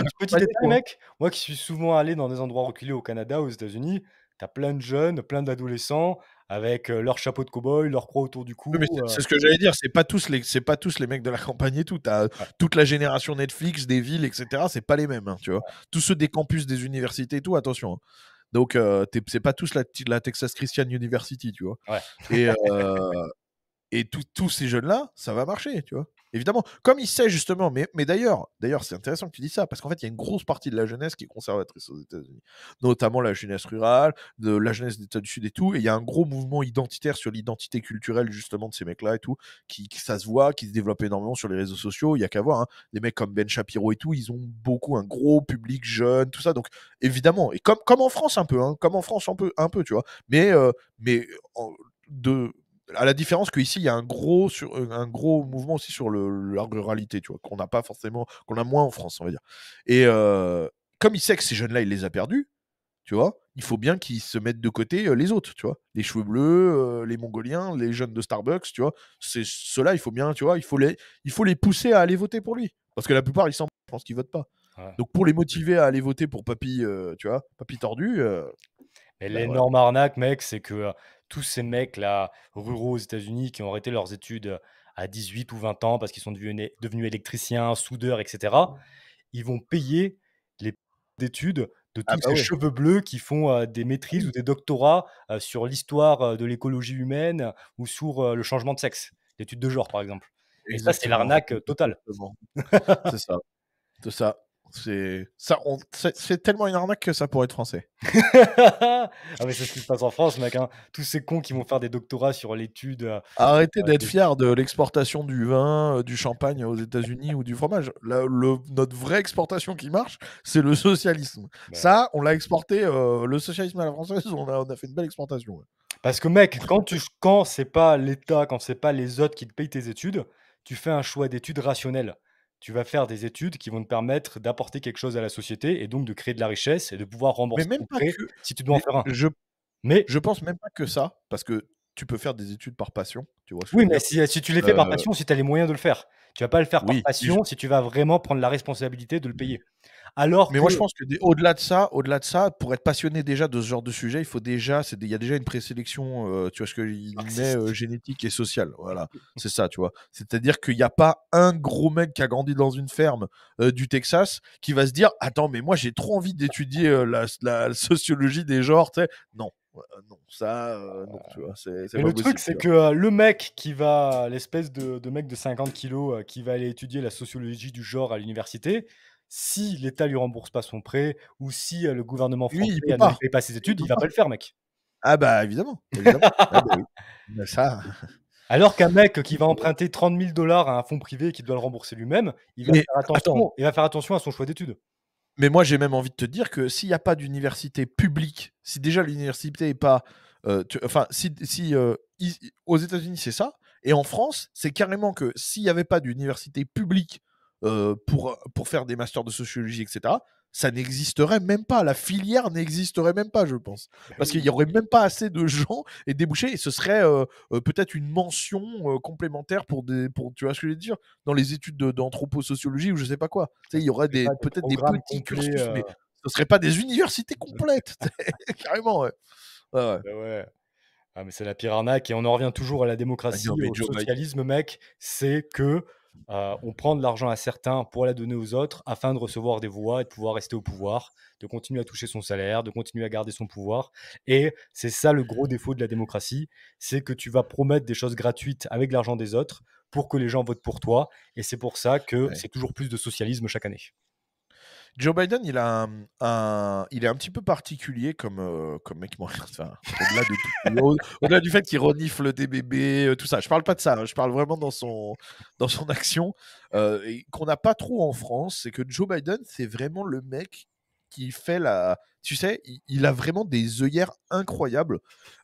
Moi qui suis souvent allé dans des endroits reculés au Canada, aux États-Unis, as plein de jeunes, plein d'adolescents avec euh, leur chapeau de cow-boy, leur croix autour du cou. Euh. c'est ce que j'allais dire, c'est pas tous les c'est pas tous les mecs de la campagne et tout, toute la génération Netflix, des villes, etc. C'est pas les mêmes, hein, tu vois. Tous ceux des campus, des universités et tout, attention. Hein. Donc euh, c'est pas tous la, Texas Christian University, tu vois. Ouais. Et, (laughs) euh, et tous ces jeunes là, ça va marcher, tu vois. Évidemment, comme il sait justement, mais, mais d'ailleurs, d'ailleurs, c'est intéressant que tu dis ça, parce qu'en fait, il y a une grosse partie de la jeunesse qui est conservatrice aux États-Unis, notamment la jeunesse rurale, de la jeunesse d'État du Sud et tout, et il y a un gros mouvement identitaire sur l'identité culturelle justement de ces mecs-là et tout, qui, ça se voit, qui se développe énormément sur les réseaux sociaux, il y a qu'à voir, Les hein. des mecs comme Ben Shapiro et tout, ils ont beaucoup un gros public jeune, tout ça, donc évidemment, et comme, comme en France un peu, hein, comme en France un peu, un peu tu vois, mais, euh, mais en, de à la différence qu'ici, il y a un gros, euh, un gros mouvement aussi sur le, la ruralité, tu vois, qu'on n'a pas forcément, qu'on a moins en France, on va dire. Et euh, comme il sait que ces jeunes-là, il les a perdus, tu vois, il faut bien qu'ils se mettent de côté euh, les autres, tu vois, les cheveux bleus, les Mongoliens, les jeunes de Starbucks, tu vois, c'est ceux-là, il faut bien, tu vois, il faut les, il faut les pousser à aller voter pour lui, parce que la plupart, ils s'en, je pense qu'ils votent pas. Donc pour les motiver à aller voter pour Papy, tu vois, Papy tordu, mais bah, l'énorme arnaque, mec, c'est que tous ces mecs là, ruraux aux États-Unis, qui ont arrêté leurs études à 18 ou 20 ans parce qu'ils sont devenus, devenus, électriciens, soudeurs, etc., mmh. ils vont payer les (laughs) études de ah tous bah ces cheveux bleus qui font des maîtrises ou mmh. des doctorats sur l'histoire de l'écologie humaine ou sur le changement de sexe, l'étude de genre par exemple. Et ça, c'est l'arnaque (laughs) totale. (laughs) C'est ça. C'est ça. C'est tellement une arnaque que ça pourrait être français. (laughs) ah mais c'est ce qui se passe en France, mec. Hein. Tous ces cons qui vont faire des doctorats sur l'étude. Euh, Arrêtez euh, d'être fiers de l'exportation du vin, euh, du champagne aux États-Unis ou du fromage. La, notre vraie exportation qui marche, c'est le socialisme. Bah ça, on l'a exporté. le socialisme à la française, on a, fait une belle exportation. Parce que mec, quand tu, quand c'est pas l'État, quand c'est pas les autres qui te payent tes études, tu fais un choix d'études rationnelles tu vas faire des études qui vont te permettre d'apporter quelque chose à la société et donc de créer de la richesse et de pouvoir rembourser mais même si tu dois en faire un. Je... Mais je pense même pas que ça, parce que tu peux faire des études par passion. Tu vois, oui, mais si, tu les fais par euh, passion, si tu as les moyens de le faire. Tu vas pas le faire par passion si tu vas vraiment prendre la responsabilité de le mmh. payer. Alors mais moi je pense que au-delà de ça, au-delà de ça, pour être passionné déjà de ce genre de sujet, il faut déjà, il y a déjà une présélection, euh, tu vois ce que il ah, euh, génétique et sociale, voilà, mmh. c'est ça, tu vois. C'est-à-dire qu'il n'y a pas un gros mec qui a grandi dans une ferme euh, du Texas qui va se dire, attends, mais moi j'ai trop envie d'étudier la, la, sociologie des genres, tu sais. Non, euh, non, ça, euh, tu vois, c'est, le truc, c'est que euh, le mec qui va, l'espèce de, mec de 50 kilos qui va aller étudier la sociologie du genre à l'université, si l'État lui rembourse pas son prêt ou si le gouvernement français ne fait pas ses études, il, va pas. le faire, mec. Ah bah évidemment. évidemment. (laughs) Ah bah (laughs) Alors qu'un mec qui va emprunter 30 000 dollars à un fonds privé et qui doit le rembourser lui-même, il va faire attention à son choix d'études. Mais moi, j'ai même envie de te dire que s'il n'y a pas d'université publique, si déjà l'université n'est pas. Euh, enfin, si, euh, aux États-Unis, c'est ça. Et en France, c'est carrément que s'il n'y avait pas d'université publique euh, pour, pour faire des masters de sociologie, etc., ça n'existerait même pas. La filière n'existerait même pas, je pense. Bah Parce qu'il n'y aurait même pas assez de gens et débouchés. Et ce serait euh, euh, peut-être une mention euh, complémentaire pour des. Pour, tu vois ce que je veux dire Dans les études d'anthroposociologie ou je sais pas quoi. Tu sais, il y aurait peut-être des petits cursus, mais ce ne serait pas des universités complètes. (laughs) (laughs) Carrément, ouais. ouais. Bah ouais. Ah, mais c'est la pire arnaque. Et on en revient toujours à la ah démocratie, au socialisme, mec. C'est que on prend de l'argent à certains pour la donner aux autres afin de recevoir des voix et de pouvoir rester au pouvoir, de continuer à toucher son salaire, de continuer à garder son pouvoir. Et c'est ça le gros défaut de la démocratie, c'est que tu vas promettre des choses gratuites avec l'argent des autres pour que les gens votent pour toi. Et c'est pour ça que c'est toujours plus de socialisme chaque année. Joe Biden, il, a un, il est un petit peu particulier comme, euh, comme mec. (laughs) au-delà, du fait qu'il renifle des bébés, euh, tout ça. Je parle pas de ça. Hein. je parle vraiment dans son, dans son action. Euh, et qu'on n'a pas trop en France, c'est que Joe Biden, c'est vraiment le mec qui fait la. Tu sais, il, a vraiment des œillères incroyables.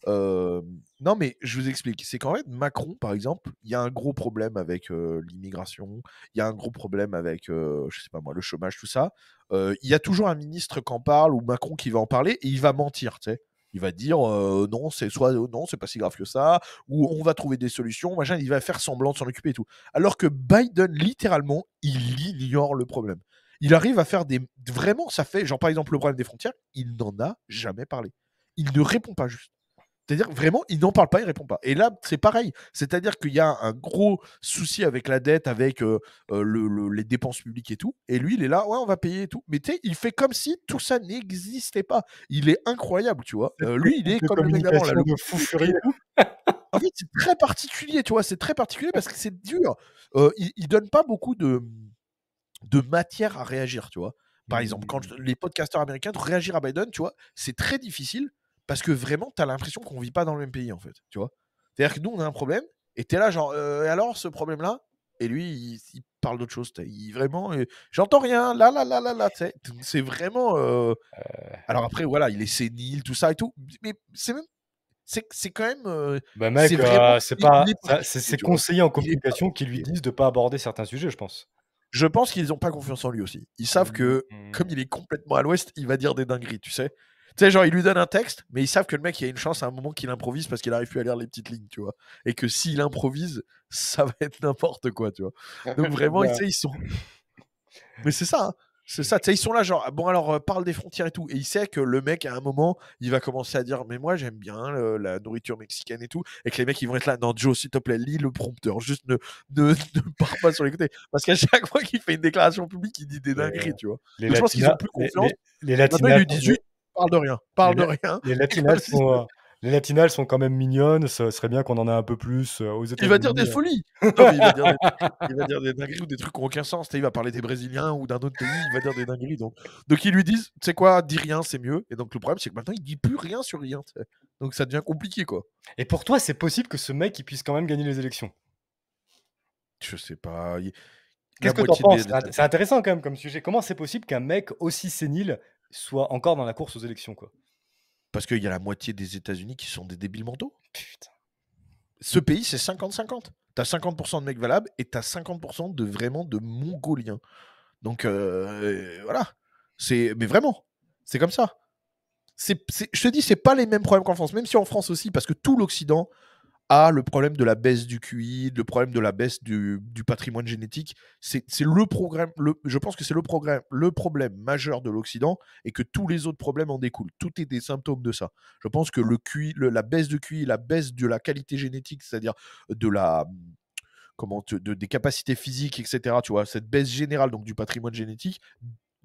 non, mais je vous explique. C'est qu'en fait, Macron, par exemple, il y a un gros problème avec l'immigration, il y a un gros problème avec, je sais pas moi, le chômage, tout ça. Il y a toujours un ministre qui en parle ou Macron qui va en parler et il va mentir, tu sais. Il va dire non, c'est soit non, c'est pas si grave que ça, ou on va trouver des solutions, machin, il va faire semblant de s'en occuper et tout. Alors que Biden, littéralement, il ignore le problème. Il arrive à faire des. Vraiment, ça fait. Genre, par exemple, le problème des frontières, il n'en a jamais parlé. Il ne répond pas juste. C'est-à-dire, vraiment, il n'en parle pas, il répond pas. Et là, c'est pareil. C'est-à-dire qu'il y a un gros souci avec la dette, avec euh, euh, les dépenses publiques et tout. Et lui, il est là, ouais, on va payer et tout. Mais tu sais, il fait comme si tout ça n'existait pas. Il est incroyable, tu vois. Euh, lui, il est comme le fou en fait, c'est très particulier, tu vois. C'est très particulier parce que c'est dur. il, il donne pas beaucoup de de matière à réagir, tu vois. Par mmh, exemple, quand mmh, mmh. les podcasteurs américains réagissent à Biden, tu vois, c'est très difficile parce que vraiment, tu as l'impression qu'on vit pas dans le même pays, en fait, tu vois. C'est-à-dire que nous, on a un problème et es là, genre, «Euh, alors ce problème-là Et lui, il, parle d'autre chose. Il, vraiment, j'entends rien, là, là, là, là, là, c'est vraiment. Euh, euh. Alors après, voilà, il est sénile, tout ça et tout, mais c'est même c'est quand même. c'est pas. C'est conseillers en communication qui lui disent de pas aborder certains sujets, je pense je pense qu'ils n'ont pas confiance en lui aussi. Ils savent que, mm. comme il est complètement à l'ouest, il va dire des dingueries, tu sais. Tu sais, genre, ils lui donnent un texte, mais ils savent que le mec, il a une chance à un moment qu'il improvise parce qu'il arrive plus à lire les petites lignes, tu vois. Et que s'il improvise, ça va être n'importe quoi, tu vois. (laughs) Donc vraiment, bah. ils, ils sont. Mais c'est ça. Hein. C'est ça, ils sont là, genre, ah, bon, alors, euh, parle des frontières et tout. Et il sait que le mec, à un moment, il va commencer à dire, mais moi, j'aime bien la nourriture mexicaine et tout. Et que les mecs, ils vont être là, non, Joe, s'il te plaît, lis le prompteur, juste ne, ne, (laughs) ne pars pas sur les côtés. Parce qu'à chaque fois qu'il fait une déclaration publique, il dit des dingueries, tu vois. je pense qu'ils ont plus confiance. Les, les, les parle de rien, parle de rien. Les (laughs) Latinas sont, les latinales sont quand même mignonnes, ça serait bien qu'on en ait un peu plus euh, aux États-Unis. Il va dire des folies (laughs) il, va dire des, dingueries ou des trucs qui n'ont aucun sens. Il va parler des Brésiliens ou d'un autre pays, il va dire des dingueries. Donc, ils lui disent, tu sais quoi, dis rien, c'est mieux. Et donc le problème, c'est que maintenant, il dit plus rien sur rien. (laughs) Donc ça devient compliqué, quoi. Et pour toi, c'est possible que ce mec, il puisse quand même gagner les élections Je sais pas. Qu'est-ce que t'en penses C'est intéressant quand même comme sujet. Comment c'est possible qu'un mec aussi sénile soit encore dans la course aux élections, quoi parce qu'il y a la moitié des États-Unis qui sont des débiles mentaux. Putain. Ce pays, c'est 50-50. T'as 50% de mecs valables et t'as 50% de vraiment de Mongoliens. Donc euh, euh, voilà. C'est mais vraiment, c'est comme ça. je te dis, c'est pas les mêmes problèmes qu'en France, même si en France aussi, parce que tout l'Occident à le problème de la baisse du QI, le problème de la baisse du, patrimoine génétique. C'est le le, je pense que c'est le, le problème majeur de l'Occident et que tous les autres problèmes en découlent. Tout est des symptômes de ça. Je pense que le QI, la baisse du QI, la baisse de la qualité génétique, c'est-à-dire euh, de la comment de, des capacités physiques, etc. Tu vois, cette baisse générale donc du patrimoine génétique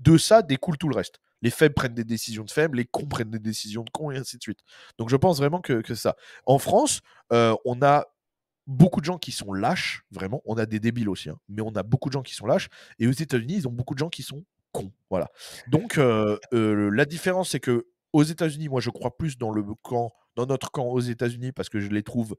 de ça découle tout le reste. Les faibles prennent des décisions de faibles, les cons prennent des décisions de cons, et ainsi de suite. Donc je pense vraiment que, ça. En France, euh, on a beaucoup de gens qui sont lâches, vraiment. On a des débiles aussi, hein, mais on a beaucoup de gens qui sont lâches. Et aux États-Unis, ils ont beaucoup de gens qui sont cons. Voilà. Donc euh, euh, la différence, c'est que aux États-Unis, moi, je crois plus dans le camp, dans notre camp aux États-Unis, parce que je les trouve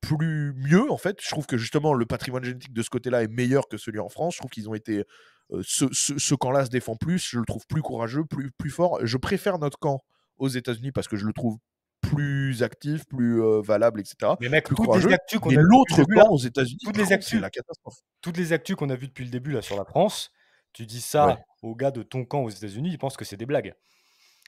plus mieux en fait. Je trouve que justement le patrimoine génétique de ce côté-là est meilleur que celui en France. Je trouve qu'ils ont été euh, ce, ce, camp-là se défend plus, je le trouve plus courageux, plus, plus fort. Je préfère notre camp aux États-Unis parce que je le trouve plus actif, plus euh, valable, etc. Mais mec, toutes les actus qu'on a l'autre camp aux États-Unis, toutes les oh, actus, la catastrophe. Toutes les actus qu'on a vues depuis le début là sur la France, tu dis ça au aux gars de ton camp aux États-Unis, ils pensent que c'est des blagues.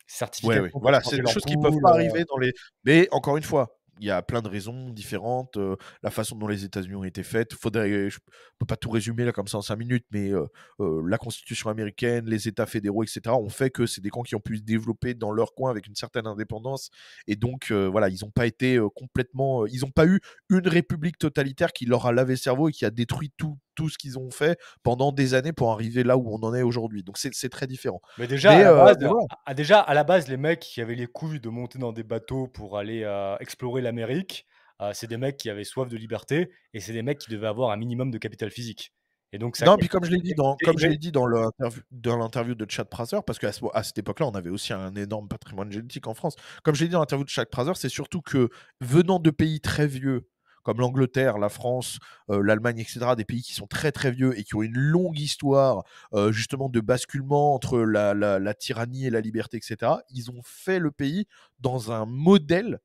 Certificat. Voilà, c'est des choses qui peuvent pas euh, arriver dans les. Mais encore une fois, il y a plein de raisons différentes. Euh, la façon dont les États-Unis ont été faites, faudrait, je peux pas tout résumer là comme ça en cinq minutes, mais euh, euh, la Constitution américaine, les États fédéraux, etc. ont fait que c'est des camps qui ont pu se développer dans leur coin avec une certaine indépendance, et donc voilà, ils n'ont pas été complètement, ils n'ont pas eu une république totalitaire qui leur a lavé le cerveau et qui a détruit tout, tout ce qu'ils ont fait pendant des années pour arriver là où on en est aujourd'hui. Donc c'est très différent. Mais déjà, à la euh, base, déjà, à la base, les mecs qui avaient les couilles de monter dans des bateaux pour aller euh, explorer l'Amérique, euh, c'est des mecs qui avaient soif de liberté et c'est des mecs qui devaient avoir un minimum de capital physique. Et donc ça non, puis comme je l'ai dit dans, comme je dit dans l'interview de Chad Prather, parce qu'à à cette époque-là, on avait aussi un énorme patrimoine génétique en France. Comme je l'ai dit dans l'interview de Chad Prather, c'est surtout que venant de pays très vieux, comme l'Angleterre, la France, euh, l'Allemagne, etc., des pays qui sont très très vieux et qui ont une longue histoire euh, justement de basculement entre la, la, tyrannie et la liberté, etc., ils ont fait le pays dans un modèle,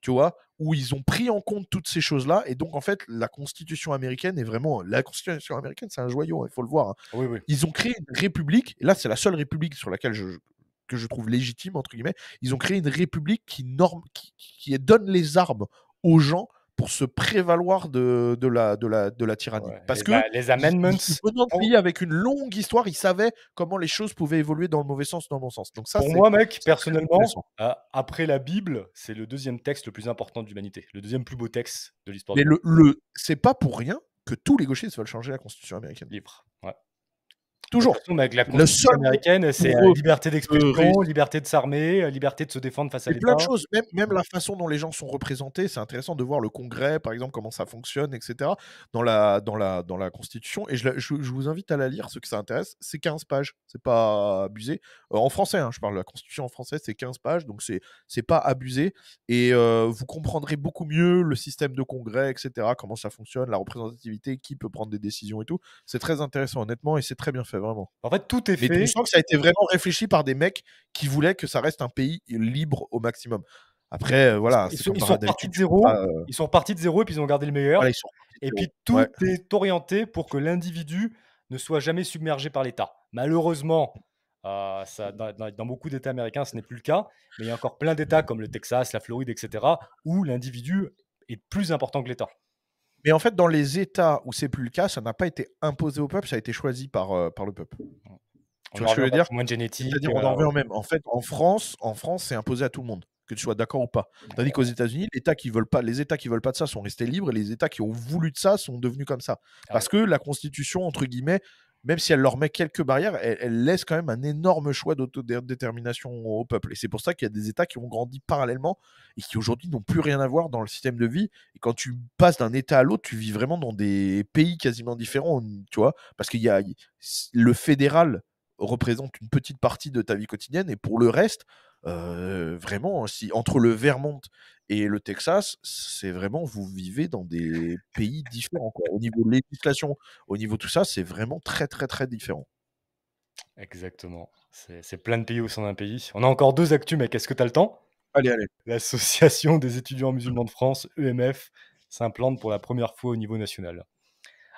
tu vois, où ils ont pris en compte toutes ces choses-là. Et donc, en fait, la Constitution américaine est vraiment. La Constitution américaine, c'est un joyau, hein, il faut le voir. Hein. Ils ont créé une république, et là, c'est la seule république sur laquelle je, que je trouve légitime, entre guillemets, ils ont créé une république qui, norme, qui, qui donne les armes aux gens pour se prévaloir de, la, tyrannie. Parce que les amendments. avec une longue histoire, ils savaient comment les choses pouvaient évoluer dans le mauvais sens, dans le bon sens. Donc ça, pour moi, mec, personnellement, euh, après la Bible, c'est le deuxième texte le plus important de l'humanité, le deuxième plus beau texte de l'histoire. Mais le, c'est pas pour rien que tous les gauchistes veulent changer la Constitution américaine. Libre. Toujours. Façon, avec la Constitution américaine, c'est la euh, liberté d'expression, liberté de s'armer, euh, liberté de se défendre face à l'État. plein de choses. Même, même, la façon dont les gens sont représentés, c'est intéressant de voir le Congrès, par exemple, comment ça fonctionne, etc. Dans la, dans la, dans la Constitution. Et je, je, vous invite à la lire, ceux qui ça intéresse. C'est 15 pages. C'est pas abusé. Euh, en français, hein, je parle de la Constitution en français, c'est 15 pages. Donc, c'est, c'est pas abusé. Et vous comprendrez beaucoup mieux le système de Congrès, etc. Comment ça fonctionne, la représentativité, qui peut prendre des décisions et tout. C'est très intéressant, honnêtement, et c'est très bien fait en fait, tout est fait. Mais je sens que ça a été vraiment réfléchi par des mecs qui voulaient que ça reste un pays libre au maximum. Après, euh, voilà. Ils, sont partis de zéro. Euh, ils sont partis de zéro et puis ils ont gardé le meilleur. et puis tout est orienté pour que l'individu ne soit jamais submergé par l'État. Malheureusement, euh, dans, dans, beaucoup d'États américains, ce n'est plus le cas, mais il y a encore plein d'États comme le Texas, la Floride, etc., où l'individu est plus important que l'État. Mais en fait, dans les États où c'est plus le cas, ça n'a pas été imposé au peuple, ça a été choisi par, euh, par le peuple. Tu vois ce que je veux dire euh, en même. En fait, en France, en France, c'est imposé à tout le monde que tu sois d'accord ou pas. Tandis qu'aux États-Unis, qui veulent pas, les États qui veulent pas de ça sont restés libres et les États qui ont voulu de ça sont devenus comme ça. Ah Parce que la Constitution, entre guillemets, même si elle leur met quelques barrières, elle, laisse quand même un énorme choix d'autodétermination au peuple. Et c'est pour ça qu'il y a des États qui ont grandi parallèlement et qui aujourd'hui n'ont plus rien à voir dans le système de vie. Et quand tu passes d'un État à l'autre, tu vis vraiment dans des pays quasiment différents, tu vois, parce qu'il y a le fédéral représente une petite partie de ta vie quotidienne et pour le reste, vraiment, hein, si, entre le Vermont et le Texas, c'est vraiment, vous vivez dans des pays différents. Au niveau de législation, au niveau de tout ça, c'est vraiment très, très, très différent. Exactement. C'est plein de pays au sein d'un pays. On a encore deux actus, mais quest ce que tu as le temps Allez, allez. L'Association des étudiants musulmans de France, EMF, s'implante pour la première fois au niveau national.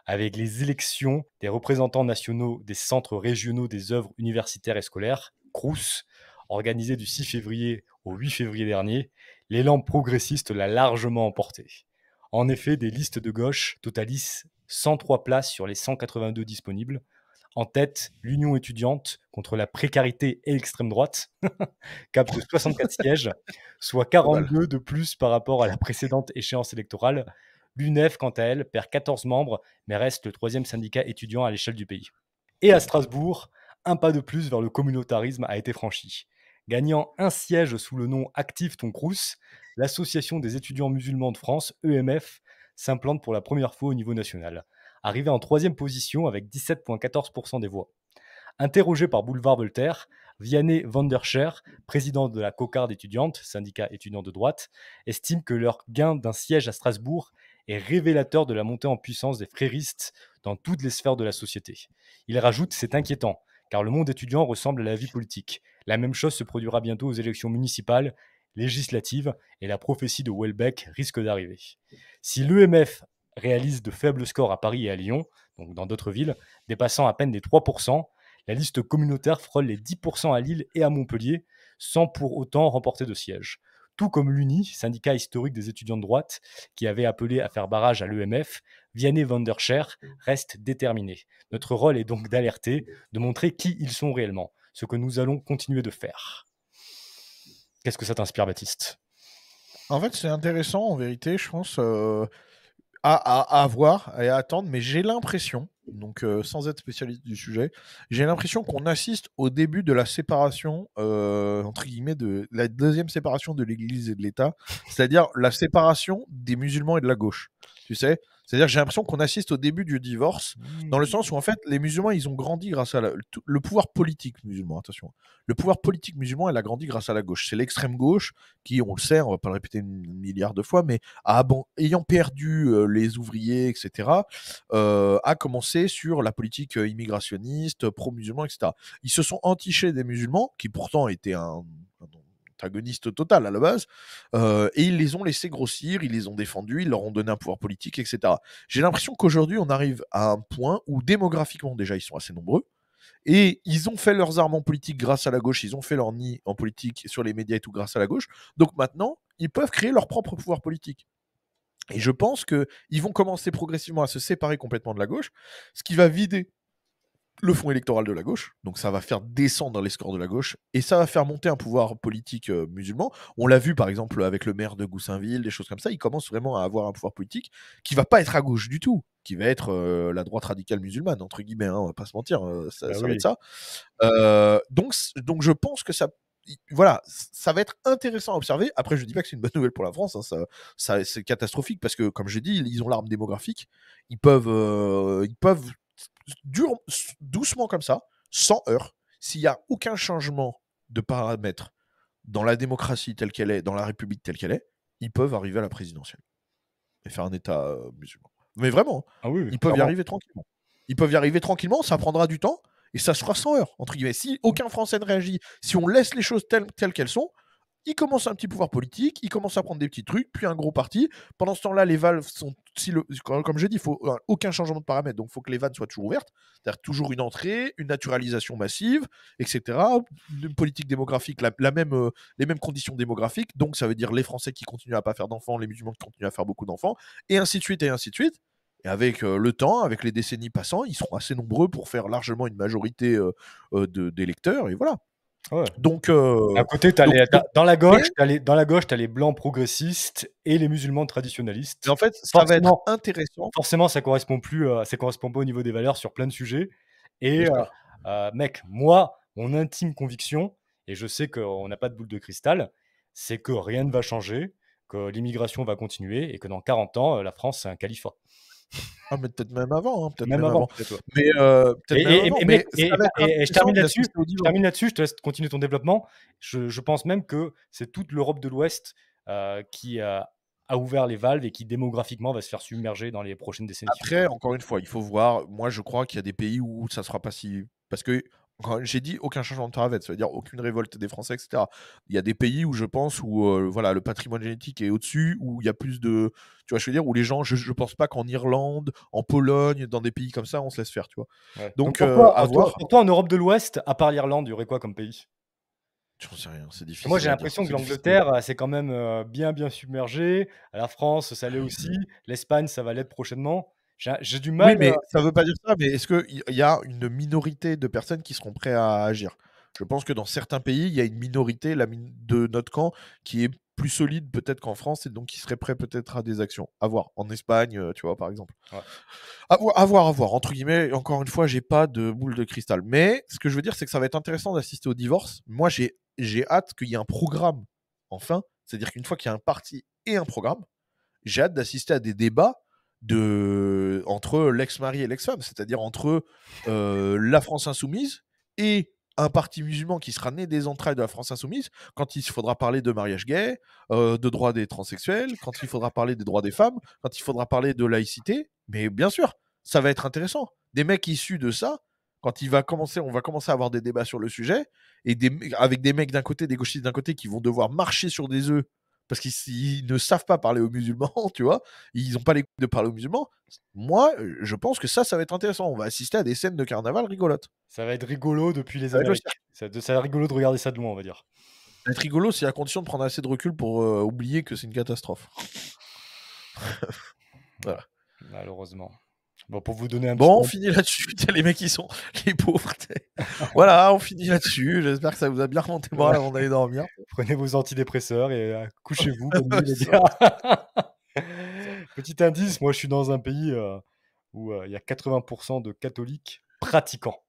Avec les élections des représentants nationaux des centres régionaux des œuvres universitaires et scolaires, CRUS, Organisé du 6 février au 8 février dernier, l'élan progressiste l'a largement emporté. En effet, des listes de gauche totalisent 103 places sur les 182 disponibles. En tête, l'Union étudiante contre la précarité et l'extrême droite (laughs) capte 64 (laughs) sièges, soit 42 de plus par rapport à la précédente échéance électorale. L'UNEF, quant à elle, perd 14 membres, mais reste le troisième syndicat étudiant à l'échelle du pays. Et à Strasbourg, un pas de plus vers le communautarisme a été franchi gagnant un siège sous le nom Active ton l'Association des étudiants musulmans de France, EMF, s'implante pour la première fois au niveau national, arrivée en troisième position avec 17,14% des voix. Interrogé par Boulevard Voltaire, Vianney Van président de la Cocarde étudiante, syndicat étudiant de droite, estime que leur gain d'un siège à Strasbourg est révélateur de la montée en puissance des fréristes dans toutes les sphères de la société. Il rajoute C'est inquiétant car le monde étudiant ressemble à la vie politique. La même chose se produira bientôt aux élections municipales, législatives, et la prophétie de Welbeck risque d'arriver. Si l'EMF réalise de faibles scores à Paris et à Lyon, donc dans d'autres villes, dépassant à peine les 3%, la liste communautaire frôle les 10% à Lille et à Montpellier, sans pour autant remporter de sièges. Tout comme l'UNI, syndicat historique des étudiants de droite, qui avait appelé à faire barrage à l'EMF, Vianney van der Scher reste déterminé. Notre rôle est donc d'alerter, de montrer qui ils sont réellement, ce que nous allons continuer de faire. Qu'est-ce que ça t'inspire, Baptiste En fait, c'est intéressant, en vérité, je pense, euh, à, voir et à attendre, mais j'ai l'impression, donc euh, sans être spécialiste du sujet, j'ai l'impression qu'on assiste au début de la séparation, euh, entre guillemets, de la deuxième séparation de l'Église et de l'État, c'est-à-dire la séparation des musulmans et de la gauche. Tu sais, c'est-à-dire que j'ai l'impression qu'on assiste au début du divorce, dans le sens où en fait les musulmans, ils ont grandi grâce à le, pouvoir politique musulman, attention. Le pouvoir politique musulman, elle a grandi grâce à la gauche. C'est l'extrême gauche qui, on le sait, on va pas le répéter un milliard de fois, mais ayant perdu euh, les ouvriers, etc., euh, a commencé sur la politique euh, immigrationniste, pro-musulman, etc. Ils se sont entichés des musulmans, qui pourtant étaient un antagonistes total à la base, euh, et ils les ont laissés grossir, ils les ont défendus, ils leur ont donné un pouvoir politique, etc. J'ai l'impression qu'aujourd'hui, on arrive à un point où démographiquement, déjà, ils sont assez nombreux, et ils ont fait leurs armes en politique grâce à la gauche, ils ont fait leur nid en politique sur les médias et tout grâce à la gauche, donc maintenant, ils peuvent créer leur propre pouvoir politique. Et je pense qu'ils vont commencer progressivement à se séparer complètement de la gauche, ce qui va vider le fonds électoral de la gauche, donc ça va faire descendre les scores de la gauche, et ça va faire monter un pouvoir politique euh, musulman. On l'a vu par exemple avec le maire de Goussainville, des choses comme ça, il commence vraiment à avoir un pouvoir politique qui va pas être à gauche du tout, qui va être euh, la droite radicale musulmane, entre guillemets, hein, on va pas se mentir, euh, ah ça, va être ça. donc, donc je pense que ça voilà, ça va être intéressant à observer. Après, je dis pas que c'est une bonne nouvelle pour la France, hein, ça, ça c'est catastrophique parce que, comme j'ai dit, ils ont l'arme démographique, ils peuvent, ils peuvent doucement comme ça, sans heurts, s'il n'y a aucun changement de paramètre dans la démocratie telle qu'elle est, dans la République telle qu'elle est, ils peuvent arriver à la présidentielle et faire un État euh, musulman. Mais vraiment, hein, ah ils peuvent y arriver tranquillement. Ils peuvent y arriver tranquillement, ça prendra du temps et ça sera sans heurts, entre guillemets. Si aucun Français ne réagit, si on laisse les choses telles, telles qu'elles sont, il commence un petit pouvoir politique, il commence à prendre des petits trucs, puis un gros parti. Pendant ce temps-là, les valves sont, comme je dit, il faut euh, aucun changement de paramètre, donc il faut que les vannes soient toujours ouvertes, c'est-à-dire toujours une entrée, une naturalisation massive, etc. Une politique démographique, la, même, euh, les mêmes conditions démographiques, donc ça veut dire les Français qui continuent à pas faire d'enfants, les musulmans qui continuent à faire beaucoup d'enfants, et ainsi de suite, et ainsi de suite. Et avec euh, le temps, avec les décennies passant, ils seront assez nombreux pour faire largement une majorité d'électeurs, et voilà. Donc, euh, à côté, dans la gauche, tu as, les blancs progressistes et les musulmans traditionnalistes. en fait, ça va être intéressant. Forcément, ça correspond plus, euh, ça correspond pas au niveau des valeurs sur plein de sujets. Et euh, mec, moi, mon intime conviction, et je sais qu'on n'a pas de boule de cristal, c'est que rien ne va changer, que l'immigration va continuer et que dans 40 ans, la France, c'est un califat. Ah, mais peut-être même avant. Hein, peut-être même, avant. Mais euh, peut-être et, je termine là-dessus. Je te laisse continuer ton développement. Je, pense même que c'est toute l'Europe de l'Ouest euh, qui a ouvert les valves et qui démographiquement va se faire submerger dans les prochaines décennies. Après, encore une fois, il faut voir. Moi, je crois qu'il y a des pays où ça sera pas si parce que j'ai dit aucun changement de travail, ça veut dire aucune révolte des Français, etc. Il y a des pays où je pense où euh, voilà le patrimoine génétique est au-dessus, où il y a plus de, tu vois, je veux dire où les gens, je, ne pense pas qu'en Irlande, en Pologne, dans des pays comme ça, on se laisse faire, tu vois. Donc, euh, toi, pour toi, en Europe de l'Ouest, à part l'Irlande, il y aurait quoi comme pays ne sais rien, c'est difficile. Moi, j'ai l'impression que l'Angleterre, euh, c'est quand même bien, bien submergé. la France, ça l'est aussi. L'Espagne, ça va l'être prochainement. J'ai du mal. mais euh, ça veut pas dire ça, mais est-ce qu'il y a une minorité de personnes qui seront prêtes à agir Je pense que dans certains pays, il y a une minorité de notre camp qui est plus solide peut-être qu'en France et donc qui serait prêt peut-être à des actions. À voir. En Espagne, euh, tu vois, par exemple. Ouais. À, voir, à voir, Entre guillemets, encore une fois, j'ai pas de boule de cristal. Mais ce que je veux dire, c'est que ça va être intéressant d'assister au divorce. Moi, j'ai, j'ai hâte qu'il y ait un programme, enfin. C'est-à-dire qu'une fois qu'il y a un parti et un programme, j'ai hâte d'assister à des débats de, entre l'ex-mari et l'ex-femme, c'est-à-dire entre euh, la France insoumise et un parti musulman qui sera né des entrailles de la France insoumise, quand il faudra parler de mariage gay, euh, de droits des transsexuels, quand il faudra parler des droits des femmes, quand il faudra parler de laïcité, mais bien sûr, ça va être intéressant. Des mecs issus de ça, quand il va commencer, on va commencer à avoir des débats sur le sujet, et avec des mecs d'un côté, des gauchistes d'un côté, qui vont devoir marcher sur des œufs parce qu'ils ne savent pas parler aux musulmans, (laughs) tu vois, ils n'ont pas les de parler aux musulmans. Moi, je pense que ça, ça va être intéressant. On va assister à des scènes de carnaval rigolotes. Ça va être rigolo depuis les années. Ça, ça va être rigolo de regarder ça de loin, on va dire. Ça être rigolo, c'est à condition de prendre assez de recul pour oublier que c'est une catastrophe. (laughs) voilà. Malheureusement. Bon, pour vous donner un Bon, on finit là-dessus. (laughs) Les mecs, ils sont (laughs) les pauvres. (laughs) voilà, on finit là-dessus. J'espère que ça vous a bien remonté le moral avant d'aller dormir. Prenez vos antidépresseurs et euh, couchez-vous. Petit indice, moi, je suis dans un pays euh, où euh, il y a 80% de catholiques pratiquants.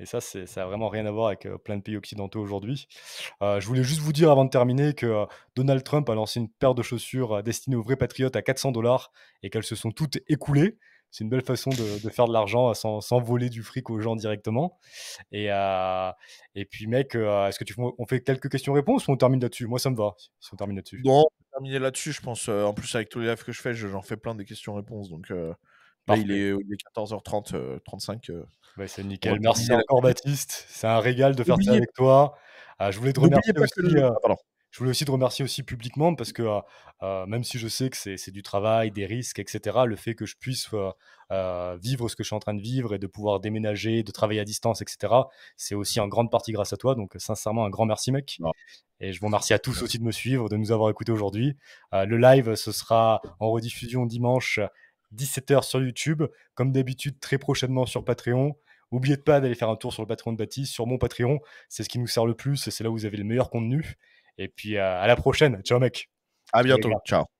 Et ça, ça n'a vraiment rien à voir avec plein de pays occidentaux aujourd'hui. je voulais juste vous dire avant de terminer que Donald Trump a lancé une paire de chaussures destinées aux vrais patriotes à 400 dollars et qu'elles se sont toutes écoulées c'est une belle façon de, faire de l'argent euh, sans, voler du fric aux gens directement. Et, euh, puis, mec, euh, est-ce que tu on fait quelques questions-réponses ou on termine là-dessus Moi, ça me va si on termine là-dessus. Non, on va terminer là-dessus, je pense. En plus, avec tous les lives que je fais, j'en fais plein des questions-réponses. Donc, il, est, 14h30, 35. Bah, c'est nickel. Merci encore, Baptiste. C'est un régal de faire ça avec toi. je voulais te remercier aussi je voulais aussi te remercier aussi publiquement parce que euh, euh, même si je sais que c'est du travail, des risques, etc., le fait que je puisse euh, vivre ce que je suis en train de vivre et de pouvoir déménager, de travailler à distance, etc., c'est aussi en grande partie grâce à toi. Donc sincèrement, un grand merci mec. Et je vous remercie à tous aussi de me suivre, de nous avoir écoutés aujourd'hui. le live, ce sera en rediffusion dimanche 17h sur YouTube, comme d'habitude très prochainement sur Patreon. N'oubliez pas d'aller faire un tour sur le Patreon de Baptiste, sur mon Patreon, c'est ce qui nous sert le plus c'est là où vous avez le meilleur contenu. Et puis à la prochaine. Ciao, mec. À bientôt. Ciao.